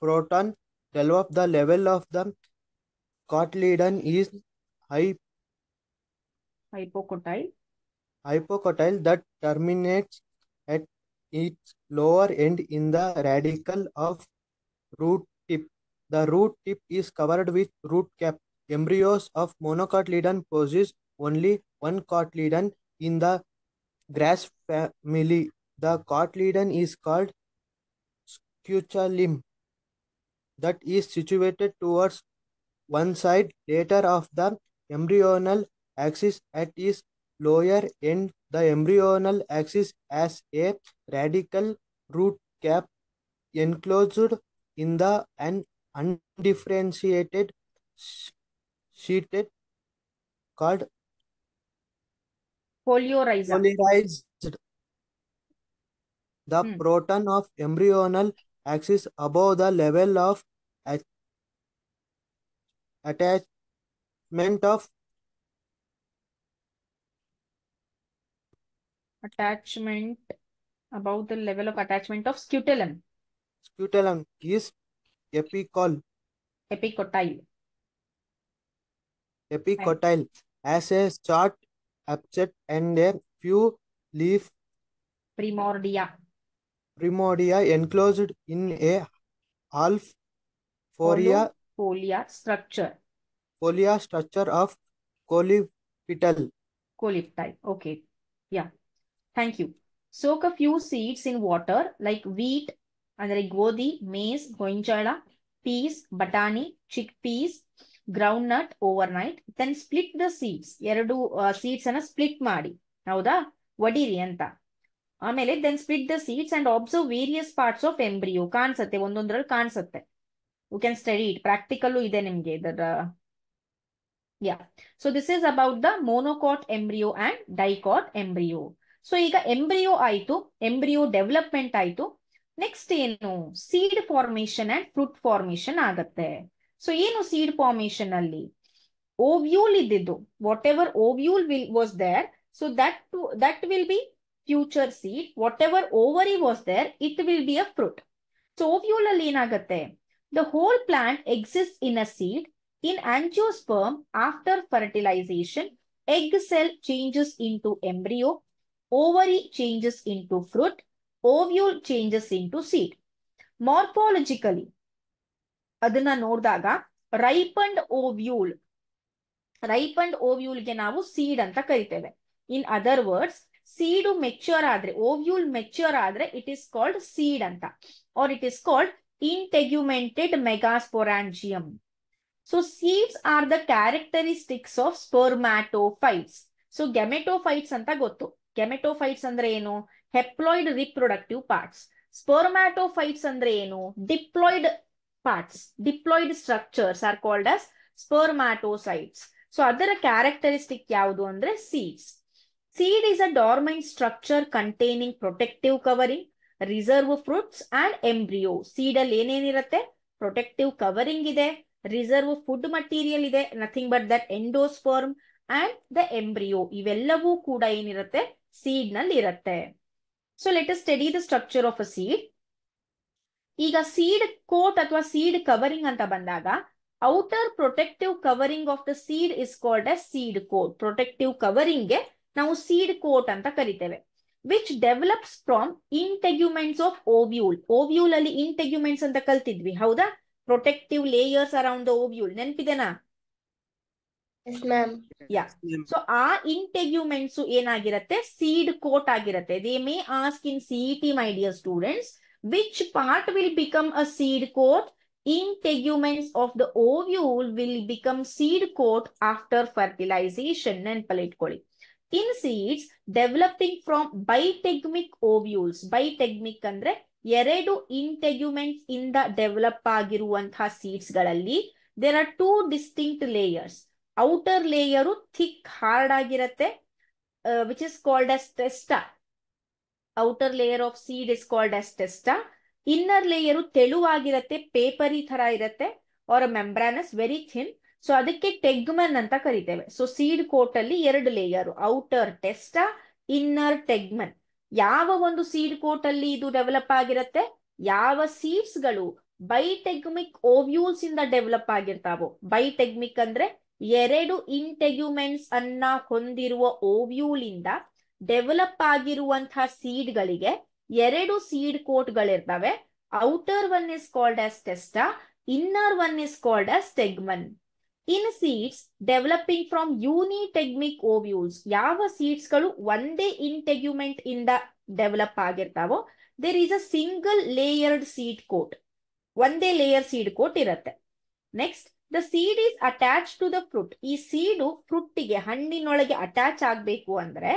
proton develop the level of the cotyledon is high Hypocotyl that terminates at its lower end in the radical of root the root tip is covered with root cap. Embryos of monocotyledon possess only one cotyledon in the grass family. The cotyledon is called scutellum that is situated towards one side later of the embryonal axis at its lower end. The embryonal axis has a radical root cap enclosed in the an undifferentiated sheeted called polarized The hmm. proton of embryonal axis above the level of attachment of attachment above the level of attachment of scutellum. Scutellum is apical epicotyle epicotyle as a short abscess and a few leaf primordia primordia enclosed in a half folia folia structure folia structure of collipetal collipetal okay yeah thank you soak a few seeds in water like wheat ಅಂದ್ರೆ ಗೋಧಿ ಮೇಸ್ ಗೊಂಜಾಳ peas ಬಟಾಣಿ chick peas groundnut overnight then split the seeds ಎರಡು seeds ಅನ್ನ split ಮಾಡಿ ಹೌದಾ ಒಡಿರಿ ಅಂತ ಆಮೇಲೆ then split the seeds and observe various parts of embryo ಕಾಣಿಸುತ್ತೆ ಒಂದೊಂದ್ರಲ್ಲಿ ಕಾಣಿಸುತ್ತೆ you can study it practical ಇದೆ ನಿಮ್ಗೆ ಇದರ yeah so this is about the monocot embryo and dicot embryo so ಈಗ ಎಂಬ್ರಿಯೋ ಆಯಿತು ಎಂಬ್ರಿಯೋ ಡೆವಲಪ್ಮೆಂಟ್ ಆಯ್ತು ನೆಕ್ಸ್ಟ್ ಏನು seed formation and fruit formation ಆಗತ್ತೆ ಸೊ ಏನು ಸೀಡ್ ಫಾರ್ಮೇಶನ್ ಅಲ್ಲಿ ಓವ್ಯೂಲ್ ಇದ್ದಿದ್ದು whatever ovule will was there so that that will be future seed whatever ovary was there it will be a fruit so ovule ಅಲ್ಲಿ ಏನಾಗತ್ತೆ the whole plant exist in a seed in angiosperm after fertilisation egg cell changes into embryo ovary changes into fruit ovule changes into seed morphologically ಅದನ್ನ ನೋಡಿದಾಗ ripe and ovule ripe and ಓವ್ಯೂಲ್ಗೆ ನಾವು seed ಅಂತ ಕರಿತೇವೆ in other words seed mature ಆದ್ರೆ ovule mature ಆದ್ರೆ it is called seed ಅಂತ or it is called integumented megasporangium so seeds are the characteristics of spermatophytes so gametophytes ಅಂತ ಗೊತ್ತು ಗೆಮೆಟೋಫೈಟ್ಸ್ ಅಂದ್ರೆ ಏನು ಹೆಪ್ಲಾಯ್ಡ್ ರಿಪ್ರೊಡಕ್ಟಿವ್ ಪಾರ್ಟ್ಸ್ ಸ್ಪೋರ್ಮ್ಯಾಟೋಫೈಟ್ಸ್ ಅಂದ್ರೆ ಏನು diploid parts diploid structures are called as spermatocytes so ಅದರ characteristic ಯಾವುದು ಅಂದ್ರೆ seeds seed is a dormant structure containing protective covering reserve fruits and embryo seed ಅಲ್ಲಿ ಏನೇನಿರುತ್ತೆ ಪ್ರೊಟೆಕ್ಟಿವ್ ಕವರಿಂಗ್ ಇದೆ ರಿಸರ್ವ್ ಫುಡ್ ಮಟೀರಿಯಲ್ ಇದೆ nothing but that endosperm and the embryo ಇವೆಲ್ಲವೂ ಕೂಡ ಏನಿರುತ್ತೆ ಸೀಡ್ ನಲ್ಲಿ ಇರುತ್ತೆ so let us study the structure of a seed ಈಗ ಸೀಡ್ ಕೋಟ್ ಅಥವಾ ಸೀಡ್ ಕವರಿಂಗ್ ಅಂತ ಬಂದಾಗ outer protective covering of the seed is called a seed coat protective covering ಗೆ ನಾವು ಸೀಡ್ ಕೋಟ್ ಅಂತ ಕರಿತೇವೆ which develops from integuments of ovule ovule ಅಲ್ಲಿ ಇಂಟೆಗ್ಯುಮೆಂಟ್ಸ್ ಅಂತ ಕಲ್ತಿದ್ವಿ ಹೌದಾ protective layers around the ovule ನೆನಪಿದೆನಾ ಯಾ ಸೊ ಆ ಇಂಟೆಗ್ಯುಮೆಂಟ್ಸ್ ಏನಾಗಿರತ್ತೆ ಸೀಡ್ ಕೋಟ್ ಆಗಿರತ್ತೆ they may ask in CET my dear students which part will become a seed coat integuments of the ovule will become seed coat after fertilisation ಇಟ್ಕೊಳ್ಳಿ in seeds developing from bitegmic ovules bitegmic ಅಂದ್ರೆ ಎರಡು integuments ಇಂದ develop ಆಗಿರುವಂತಹ seeds ಗಳಲ್ಲಿ there are two distinct layers outer layer thick hard ಆಗಿರತ್ತೆ which is called as testa outer layer of seed is called as testa inner layer ತೆಳುವಾಗಿರತ್ತೆ papery ತರ ಇರತ್ತೆ ಅವರ ಮೆಂಬ್ರಾನಸ್ ವೆರಿ ಥಿನ್ ಸೊ ಅದಕ್ಕೆ ಟೆಗ್ಮನ್ ಅಂತ ಕರಿತೇವೆ ಸೊ ಸೀಡ್ ಕೋಟ್ ಅಲ್ಲಿ ಎರಡು layer outer testa inner tegmen ಯಾವ ಒಂದು ಸೀಡ್ ಕೋಟ್ ಅಲ್ಲಿ ಇದು ಡೆವಲಪ್ ಆಗಿರತ್ತೆ ಯಾವ ಸೀಡ್ಸ್ ಗಳು ಬೈಟೆಗ್ಮಿಕ್ ಓವ್ಯೂಲ್ಸ್ ಇಂದ ಡೆವಲಪ್ ಆಗಿರ್ತಾವೋ ಬೈಟೆಗ್ಮಿಕ್ ಅಂದ್ರೆ ಎರಡು ಇಂಟೆಗ್ಯುಮೆಂಟ್ಸ್ ಅನ್ನ ಹೊಂದಿರುವ ಓವ್ಯೂಲಿಂದ ಡೆವಲಪ್ ಆಗಿರುವಂತಹ ಗಳಿಗೆ ಎರಡು ಸೀಡ್ ಕೋಟ್ಗಳಿರ್ತವೆ outer one is called as testa inner one is called as tegmen in seeds developing from unitegmic ovules ಯಾವ ಸೀಡ್ಸ್ ಗಳು ಒಂದೇ ಇಂಟೆಗ್ಯುಮೆಂಟ್ ಇಂದ ಡೆವಲಪ್ ಆಗಿರ್ತಾವೋ there is a single layered seed coat ಒಂದೇ ಲೇಯರ್ ಸೀಡ್ ಕೋಟ್ ಇರುತ್ತೆ next the seed is attach to the fruit ಈ seed ಫ್ರೂಟಿಗೆ ಹಣ್ಣಿನೊಳಗೆ ಅಟ್ಯಾಚ್ ಆಗ್ಬೇಕು ಅಂದ್ರೆ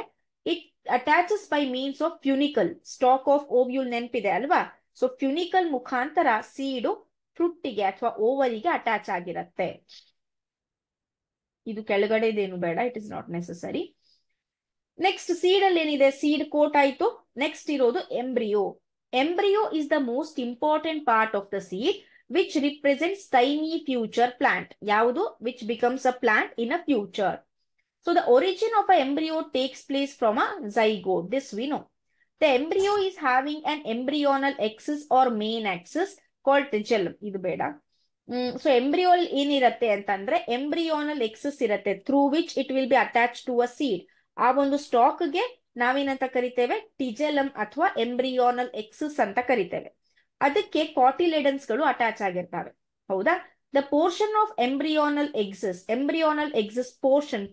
it attaches by means of funicle stalk of ovule ನೆನಪಿದೆ ಅಲ್ವಾ ಸೊ ಫ್ಯುನಿಕಲ್ ಮುಖಾಂತರ ಸೀಡು ಫ್ರೂಟಿಗೆ ಅಥವಾ ಓವರಿಗೆ ಅಟ್ಯಾಚ್ ಆಗಿರತ್ತೆ ಇದು ಕೆಳಗಡೆದೇನು ಬೇಡ it is not necessary next seed ಅಲ್ಲಿ ಏನಿದೆ ಸೀಡ್ ಕೋಟ್ ಆಯ್ತು ನೆಕ್ಸ್ಟ್ ಇರೋದು embryo embryo is the most important part of the seed which represent ಸ್ಟೈನಿ ಫ್ಯೂಚರ್ ಪ್ಲಾಂಟ್ ಯಾವುದು which becomes a plant in a future so the origin of a embryo takes place from a zygote this we know. The embryo is having an embryonal axis or main axis called ಇದು ಬೇಡ so embryonal ಏನಿರುತ್ತೆ ಅಂತಂದ್ರೆ embryonal axis ಇರುತ್ತೆ through which it will be attach to a seed ಆ ಒಂದು ಸ್ಟಾಕ್ಗೆ ನಾವೇನಂತ ಕರಿತೇವೆ ಟಿಜೆಲಮ್ ಅಥವಾ ಎಂಬ್ರಿಯೋನಲ್ ಎಕ್ಸಸ್ ಅಂತ ಕರಿತೇವೆ ಅದಕ್ಕೆ ಕಾಟಿಲೆಡನ್ಸ್ ಗಳು ಅಟ್ಯಾಚ್ ಆಗಿರ್ತವೆ ಹೌದಾ the portion of embryonal axis embryonal axis portion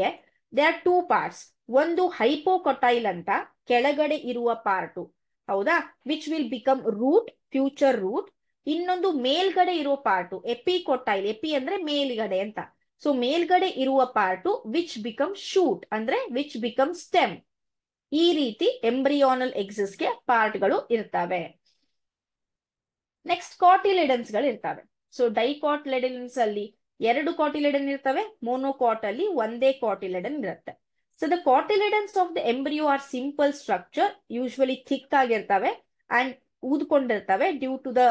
ಗೆ ದೇ ಆರ್ ಟೂ ಪಾರ್ಟ್ಸ್ ಒಂದು ಹೈಪೋಕೊಟೈಲ್ ಅಂತ ಕೆಳಗಡೆ ಇರುವ ಪಾರ್ಟು ಹೌದಾ which will become root future root ಇನ್ನೊಂದು ಮೇಲ್ಗಡೆ ಇರುವ ಪಾರ್ಟು ಕೊಟೈಲ್ ಎಪಿ ಅಂದ್ರೆ ಮೇಲ್ಗಡೆ ಅಂತ ಸೊ ಮೇಲ್ಗಡೆ ಇರುವ ಪಾರ್ಟು ವಿಚ್ ಬಿಕಮ್ ಶೂಟ್ ಅಂದ್ರೆ ವಿಚ್ ಬಿಕಮ್ ಸ್ಟೆಮ್ ಈ ರೀತಿ ಎಂಬ್ರಿಯೋನಲ್ ಎಕ್ಸಿಸ್ಗೆ ಪಾರ್ಟ್ಗಳು ಇರ್ತವೆ ನೆಕ್ಸ್ಟ್ ಕಾಟಿಲೆಡನ್ಸ್ ಗಳು ಇರ್ತವೆ ಸೊ ಡೈಕಾಟ್ಲೆಡನ್ಸ್ ಅಲ್ಲಿ ಎರಡು ಕಾಟಿಲೆಡನ್ ಇರ್ತವೆ ಮೋನೋಕಾಟ್ ಅಲ್ಲಿ ಒಂದೇ ಕಾಟಿಲೆಡನ್ ಇರುತ್ತೆ so the cotyledons of the embryo are simple structure usually thick ಆಗಿರ್ತವೆ ಅಂಡ್ ಊದ್ಕೊಂಡಿರ್ತವೆ due to the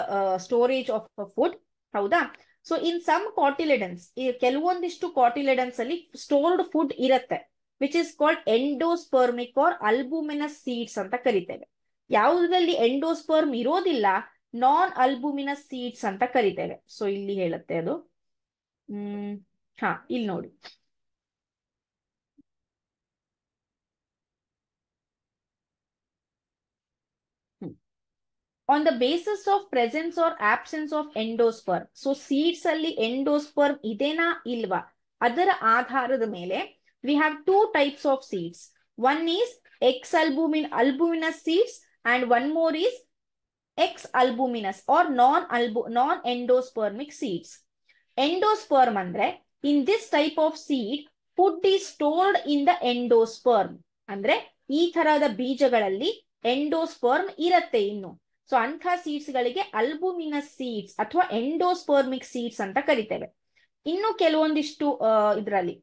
storage of food ಹೌದಾ ಸೊ ಇನ್ ಸಮ್ ಕಾಟಿಲೆಡನ್ಸ್ ಕೆಲವೊಂದಿಷ್ಟು ಕಾಟಿಲೆಡನ್ಸ್ ಅಲ್ಲಿ ಸ್ಟೋರ್ಡ್ ಫುಡ್ ಇರುತ್ತೆ which is called endospermic or albuminous seeds ಅಂತ ಕರಿತೇವೆ ಯಾವುದ್ರಲ್ಲಿ endosperm ಇರೋದಿಲ್ಲ ನಾನ್ ಅಲ್ಬುಮಿನ ಸೀಡ್ಸ್ ಅಂತ ಕರಿತೇವೆ ಸೊ ಇಲ್ಲಿ ಹೇಳುತ್ತೆ ಅದು ಹ್ಮ್ ಹಾ ಇಲ್ಲಿ ನೋಡಿ on the basis of presence or absence of endosperm so seeds ಅಲ್ಲಿ ಎಂಡೋಸ್ಪರ್ಮ್ ಇದೇನಾ ಇಲ್ವಾ ಅದರ ಆಧಾರದ ಮೇಲೆ we have two types of seeds one is ex albumin albuminous seeds and one more is ex albuminous or non ಅಲ್ಬು non endospermic seeds endosperm ಅಂದ್ರೆ in this type of seed food is stored in the endosperm ಅಂದ್ರೆ ಈ ತರಹದ ಬೀಜಗಳಲ್ಲಿ endosperm ಇರತ್ತೆ ಇನ್ನು so ಅಂಥ seeds ಗಳಿಗೆ ಅಲ್ಬುಮಿನಸ್ ಸೀಡ್ಸ್ ಅಥವಾ ಎಂಡೋಸ್ಪರ್ಮಿಕ್ ಸೀಡ್ಸ್ ಅಂತ ಕರಿತೇವೆ ಇನ್ನು ಕೆಲವೊಂದಿಷ್ಟು ಇದರಲ್ಲಿ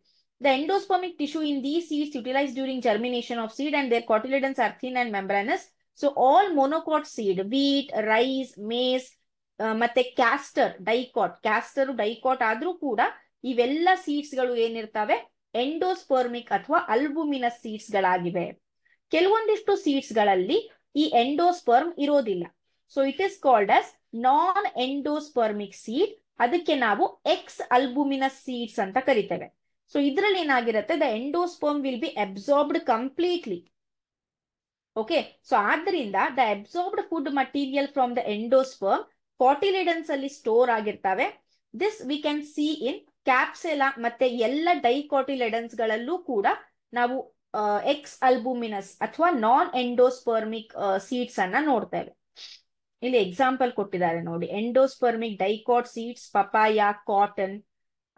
the endospermic tissue in these seeds utilise during germination of seed and their cotyledons are thin and membranous so all monocot seed wheat rice maize ಮತ್ತೆ ಕ್ಯಾಸ್ಟರ್ ಡೈಕಾಟ್ ಕ್ಯಾಸ್ಟರ್ ಡೈಕಾಟ್ ಆದ್ರೂ ಕೂಡ ಇವೆಲ್ಲ ಸೀಡ್ಸ್ ಗಳು ಏನಿರ್ತವೆ ಎಂಡೋಸ್ಪರ್ಮಿಕ್ ಅಥವಾ ಅಲ್ಬುಮಿನಸ್ ಸೀಡ್ಸ್ ಗಳಾಗಿವೆ ಕೆಲವೊಂದಿಷ್ಟು ಸೀಡ್ಸ್ಗಳಲ್ಲಿ ಗಳಲ್ಲಿ ಈ ಎಂಡೋಸ್ಪರ್ಮ್ ಇರೋದಿಲ್ಲ so it is called as non endospermic seed ಅದಕ್ಕೆ ನಾವು ಎಕ್ಸ್ ಅಲ್ಬುಮಿನಸ್ ಸೀಡ್ಸ್ ಅಂತ ಕರಿತೇವೆ ಸೊ ಇದ್ರಲ್ಲಿ ಏನಾಗಿರುತ್ತೆ the endosperm will be absorbed completely okay so ಆದ್ರಿಂದ the absorbed food material from the endosperm cotyledons ಅಲ್ಲಿ ಸ್ಟೋರ್ ಆಗಿರ್ತವೆ this we can see in Capsella ಮತ್ತೆ ಎಲ್ಲ ಡೈಕಾಟಿಲೆಡನ್ಸ್ ಗಳಲ್ಲೂ ಕೂಡ ನಾವು ಎಕ್ಸ್ uh, ಅಲ್ಬುಮಿನಸ್ ಅಥವಾ ನಾನ್ ಎಂಡೋಸ್ಪರ್ಮಿಕ್ ಸೀಡ್ಸ್ ಅನ್ನ ನೋಡ್ತೇವೆ ಇಲ್ಲಿ ಎಕ್ಸಾಂಪಲ್ ಕೊಟ್ಟಿದ್ದಾರೆ ನೋಡಿ endospermic dicot seeds papaya cotton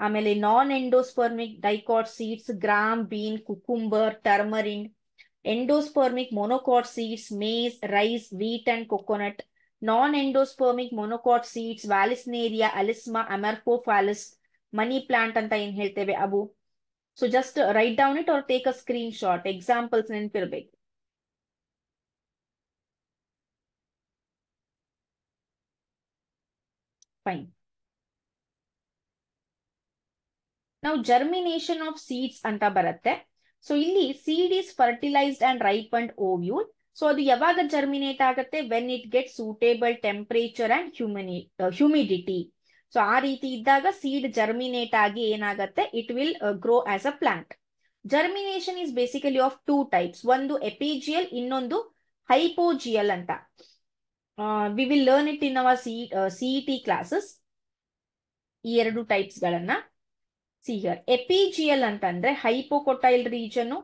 ಆಮೇಲೆ non endospermic dicot seeds gram bean cucumber tamarind endospermic monocot seeds, maize, rice, wheat and coconut, non-endospermic monocot seeds, Vallisneria, Alisma, amorphophallus money plant anta en helteve abu so just write down it or take a screenshot examples nen ನೆನಪಿರ್ಬೇಕು fine ನಾವು germination of seeds ಅಂತ ಬರುತ್ತೆ so ಇಲ್ಲಿ seed is fertilized and ripe and ovule so ಅದು ಯಾವಾಗ germinate ಆಗುತ್ತೆ when it get suitable temperature and ಹ್ಯೂಮಿನಿ humidity so ಆ ರೀತಿ ಇದ್ದಾಗ ಸೀಡ್ ಜರ್ಮಿನೇಟ್ ಆಗಿ ಏನಾಗುತ್ತೆ it will grow as a plant germination is basically of two types ಒಂದು ಎಪಿಜಿಯಲ್ ಇನ್ನೊಂದು ಹೈಪೋಜಿಯಲ್ ಅಂತ we will learn it in our C CET classes ಈ ಎರಡು ಟೈಪ್ಸ್ ಗಳನ್ನ ಸಿಯರ್ ಎಪಿಜಿಯಲ್ ಅಂತಂದ್ರೆ hypocotyl region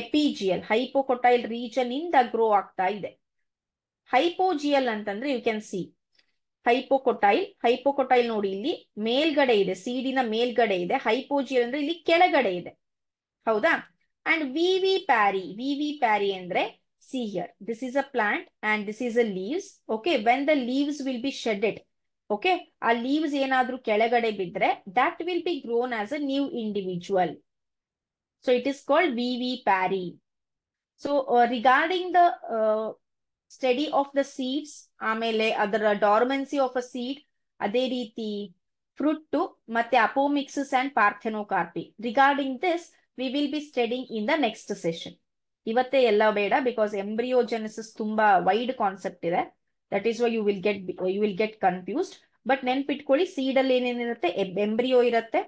epigeal hypocotyl region ಇಂದ grow ಆಗ್ತಾ ಇದೆ ಹೈಪೋಜಿಯಲ್ ಅಂತಂದ್ರೆ you can see hypocotyl hypocotyl ನೋಡಿ ಇಲ್ಲಿ ಮೇಲ್ಗಡೆ ಇದೆ ಸೀಡಿನ ಮೇಲ್ಗಡೆ ಇದೆ ಹೈಪೋಜಿಯಲ್ ಅಂದ್ರೆ ಇಲ್ಲಿ ಕೆಳಗಡೆ ಇದೆ ಹೌದಾ ಅಂಡ್ ವಿವಿ ಪ್ಯಾರಿ ವಿವಿ ಪ್ಯಾರಿ ಅಂದ್ರೆ see here this is a plant and this is a leaves okay when the leaves will be shedded okay ಆ ಲೀವ್ಸ್ ಏನಾದ್ರೂ ಕೆಳಗಡೆ ಬಿದ್ರೆ that will be grown as a new individual so it is called ವಿ vivipary so regarding the study of the seeds ಆಮೇಲೆ ಅದರ dormancy of a seed ಅದೇ ರೀತಿ fruit ಮತ್ತೆ apomixis and parthenocarpy regarding this we will be studying in the next session ಇವತ್ತೇ ಎಲ್ಲ ಬೇಡ because embryogenesis ತುಂಬಾ ವೈಡ್ ಕಾನ್ಸೆಪ್ಟ್ ಇದೆ that is why you will get you will get confused but ನೆನ್ಪಿಟ್ಕೊಳ್ಳಿ seed ಅಲ್ಲಿ ಏನೇನಿರುತ್ತೆ ಎಂಬ್ರಿಯೋ ಇರುತ್ತೆ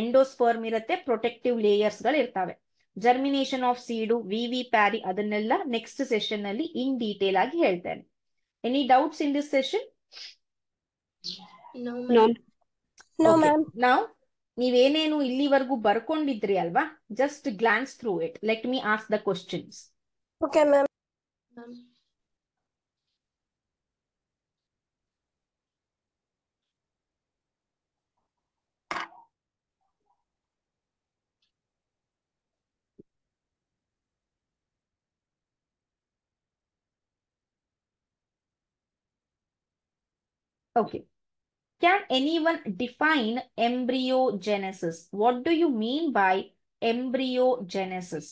ಎಂಡೋಸ್ಫರ್ಮ್ ಇರುತ್ತೆ ಪ್ರೊಟೆಕ್ಟಿವ್ ಲೇಯರ್ಸ್ ಗಳು ಇರ್ತವೆ ಜರ್ಮಿನೇಷನ್ ಆಫ್ ಸೀಡು ವಿ ವಿ ಪ್ಯಾರಿ ಅದನ್ನೆಲ್ಲ ನೆಕ್ಸ್ಟ್ ಸೆಷನ್ ಅಲ್ಲಿ ಇನ್ ಡೀಟೇಲ್ ಆಗಿ ಹೇಳ್ತೇನೆ any doubts in this session ನಾವು ನೀವೇನೇನು ಇಲ್ಲಿವರೆಗೂ ಬರ್ಕೊಂಡಿದ್ರಿ ಅಲ್ವಾ just glance through it let me ask the questions okay ma'am Okay. Can anyone define embryogenesis? What do you mean by embryogenesis?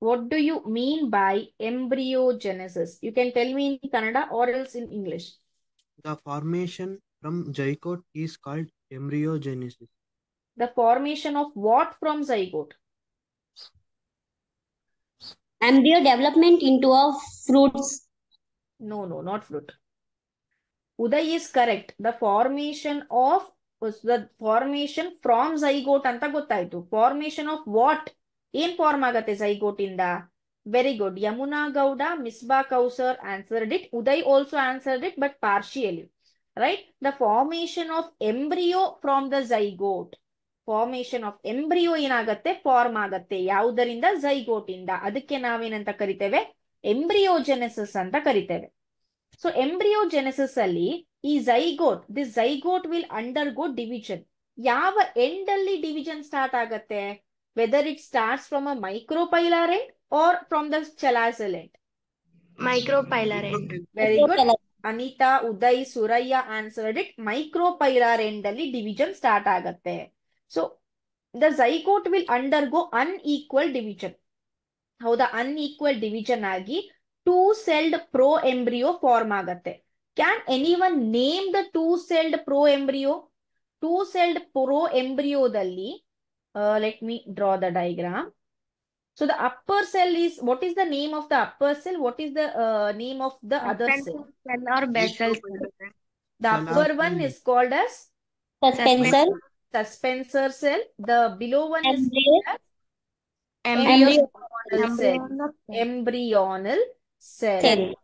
What do you mean by embryogenesis? You can tell me in Canada or else in English. The formation from zygote is called embryogenesis. The formation of what from zygote? embryo development into a fruits no no not fruit uday is correct the formation of was the formation from zygote anta gotaitu formation of what in form agate zygote inda very good yamuna gowda misba kausar answered it uday also answered it but partially right the formation of embryo from the zygote formation of embryo ಏನಾಗತ್ತೆ form ಆಗತ್ತೆ ಯಾವುದರಿಂದ ಇಂದ ಅದಕ್ಕೆ ನಾವೇನಂತ ಕರಿತೇವೆ ಎಂಬ್ರಿಯೋಜೆನೆಸಿಸ್ ಅಂತ ಕರಿತೇವೆ so embryogenesis ಅಲ್ಲಿ ಈ zygote the zygote will undergo division ಯಾವ ಎಂಡ್ ಅಲ್ಲಿ ಡಿವಿಜನ್ ಸ್ಟಾರ್ಟ್ ಆಗತ್ತೆ whether it starts from a micropylar or from the chalazal end very good Anita Uday Suraiya answered it micropylar end ಅಲ್ಲಿ ಡಿವಿಜನ್ ಸ್ಟಾರ್ಟ್ ಆಗತ್ತೆ So the zygote will undergo unequal division. ಹೌದಾ unequal division ಆಗಿ two celled pro embryo form ಆಗತ್ತೆ can anyone name the two celled pro embryo two celled pro ಎಂಬ್ರಿಯೋದಲ್ಲಿ let me draw the diagram so the upper cell is what is the name of the upper cell what is the name of the other cell the upper one is called as suspensor Suspensor cell. The below one is embryo. embryonal Cell. Embryonal cell. cell.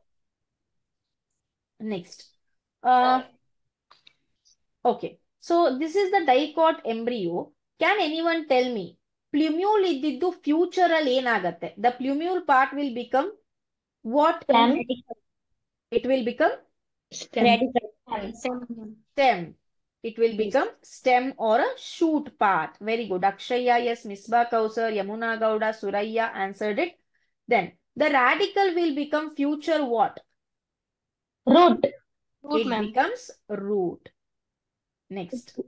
Next. Uh, okay. So this is the dicot embryo. Can anyone tell me? Plumule ಇದ್ದಿದ್ದು future The ಏನಾಗತ್ತೆ part will become what? It will become? Stem. stem. Stem. it will become stem or a shoot part. Very good. Akshaya, yes. Misbah Kausar, Yamuna gauda, Suraya answered it. Then the radical will become future what? Root. root it becomes root. Next.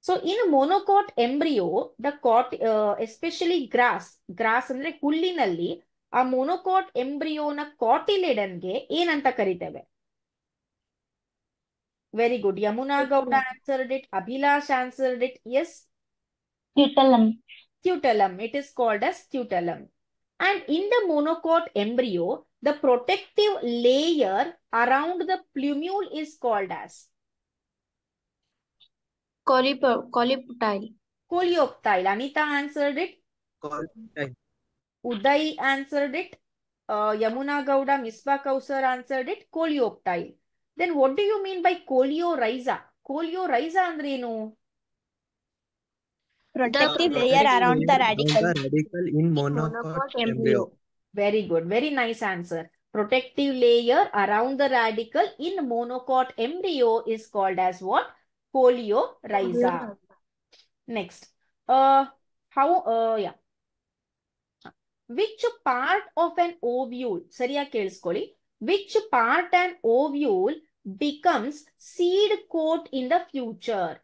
So in a monocot embryo, the cot, uh, especially grass, grass monocot embryo na cotyledon ge, ಕಾಟಿಲೆಡನ್ಗೆ ಏನಂತ ಕರಿತೇವೆ Very good. Yamuna Gowda answered it. Abhilash answered it. Yes. Tutelum. Tutelum. It is called as tutelum. And in the monocot embryo, the protective layer around the plumule is called as coleoptile. Coleoptile. Anita answered it. Collioptile. Uday answered it. Uh, Yamuna Gowda, Mispa Kausar answered it. Coleoptile. Then what do you mean by ಕೋಲಿಯೋರೈಸಾ coleorhiza ಅಂದ್ರೆ ಏನು protective layer around the radical. radical in monocot embryo. Very good. Very nice answer. Protective layer around the radical in monocot embryo is called as what? Coleorhiza. Next. Uh, how, uh, yeah. Which part of an ovule, ಸರಿಯಾಗಿ ಕೇಳಿಸ್ಕೊಳ್ಳಿ, which part an ovule becomes seed coat in the future?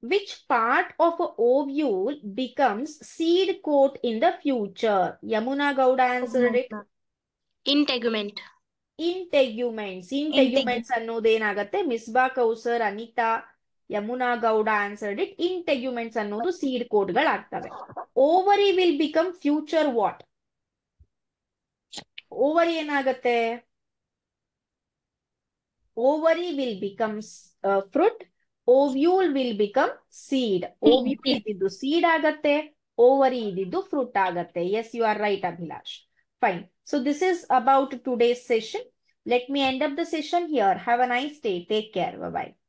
Which part of a ovule becomes seed coat in the future? Yamuna Gowda answered it. Integument. Integuments. Integuments are no denagate. Misba Kausar, Anita, Yamuna Gowda answered it. Integuments are no seed coat. Galaktave. Ovary will become future what? Ovary enagate. ovary will become uh, fruit, ovule will become seed. Ovule ಇದ್ದಿದ್ದು seed ಆಗತ್ತೆ, ovary ಇದ್ದಿದ್ದು fruit ಆಗತ್ತೆ. Yes, you are right, Abhilash. Fine. So this is about today's session. Let me end up the session here. Have a nice day. Take care. Bye-bye.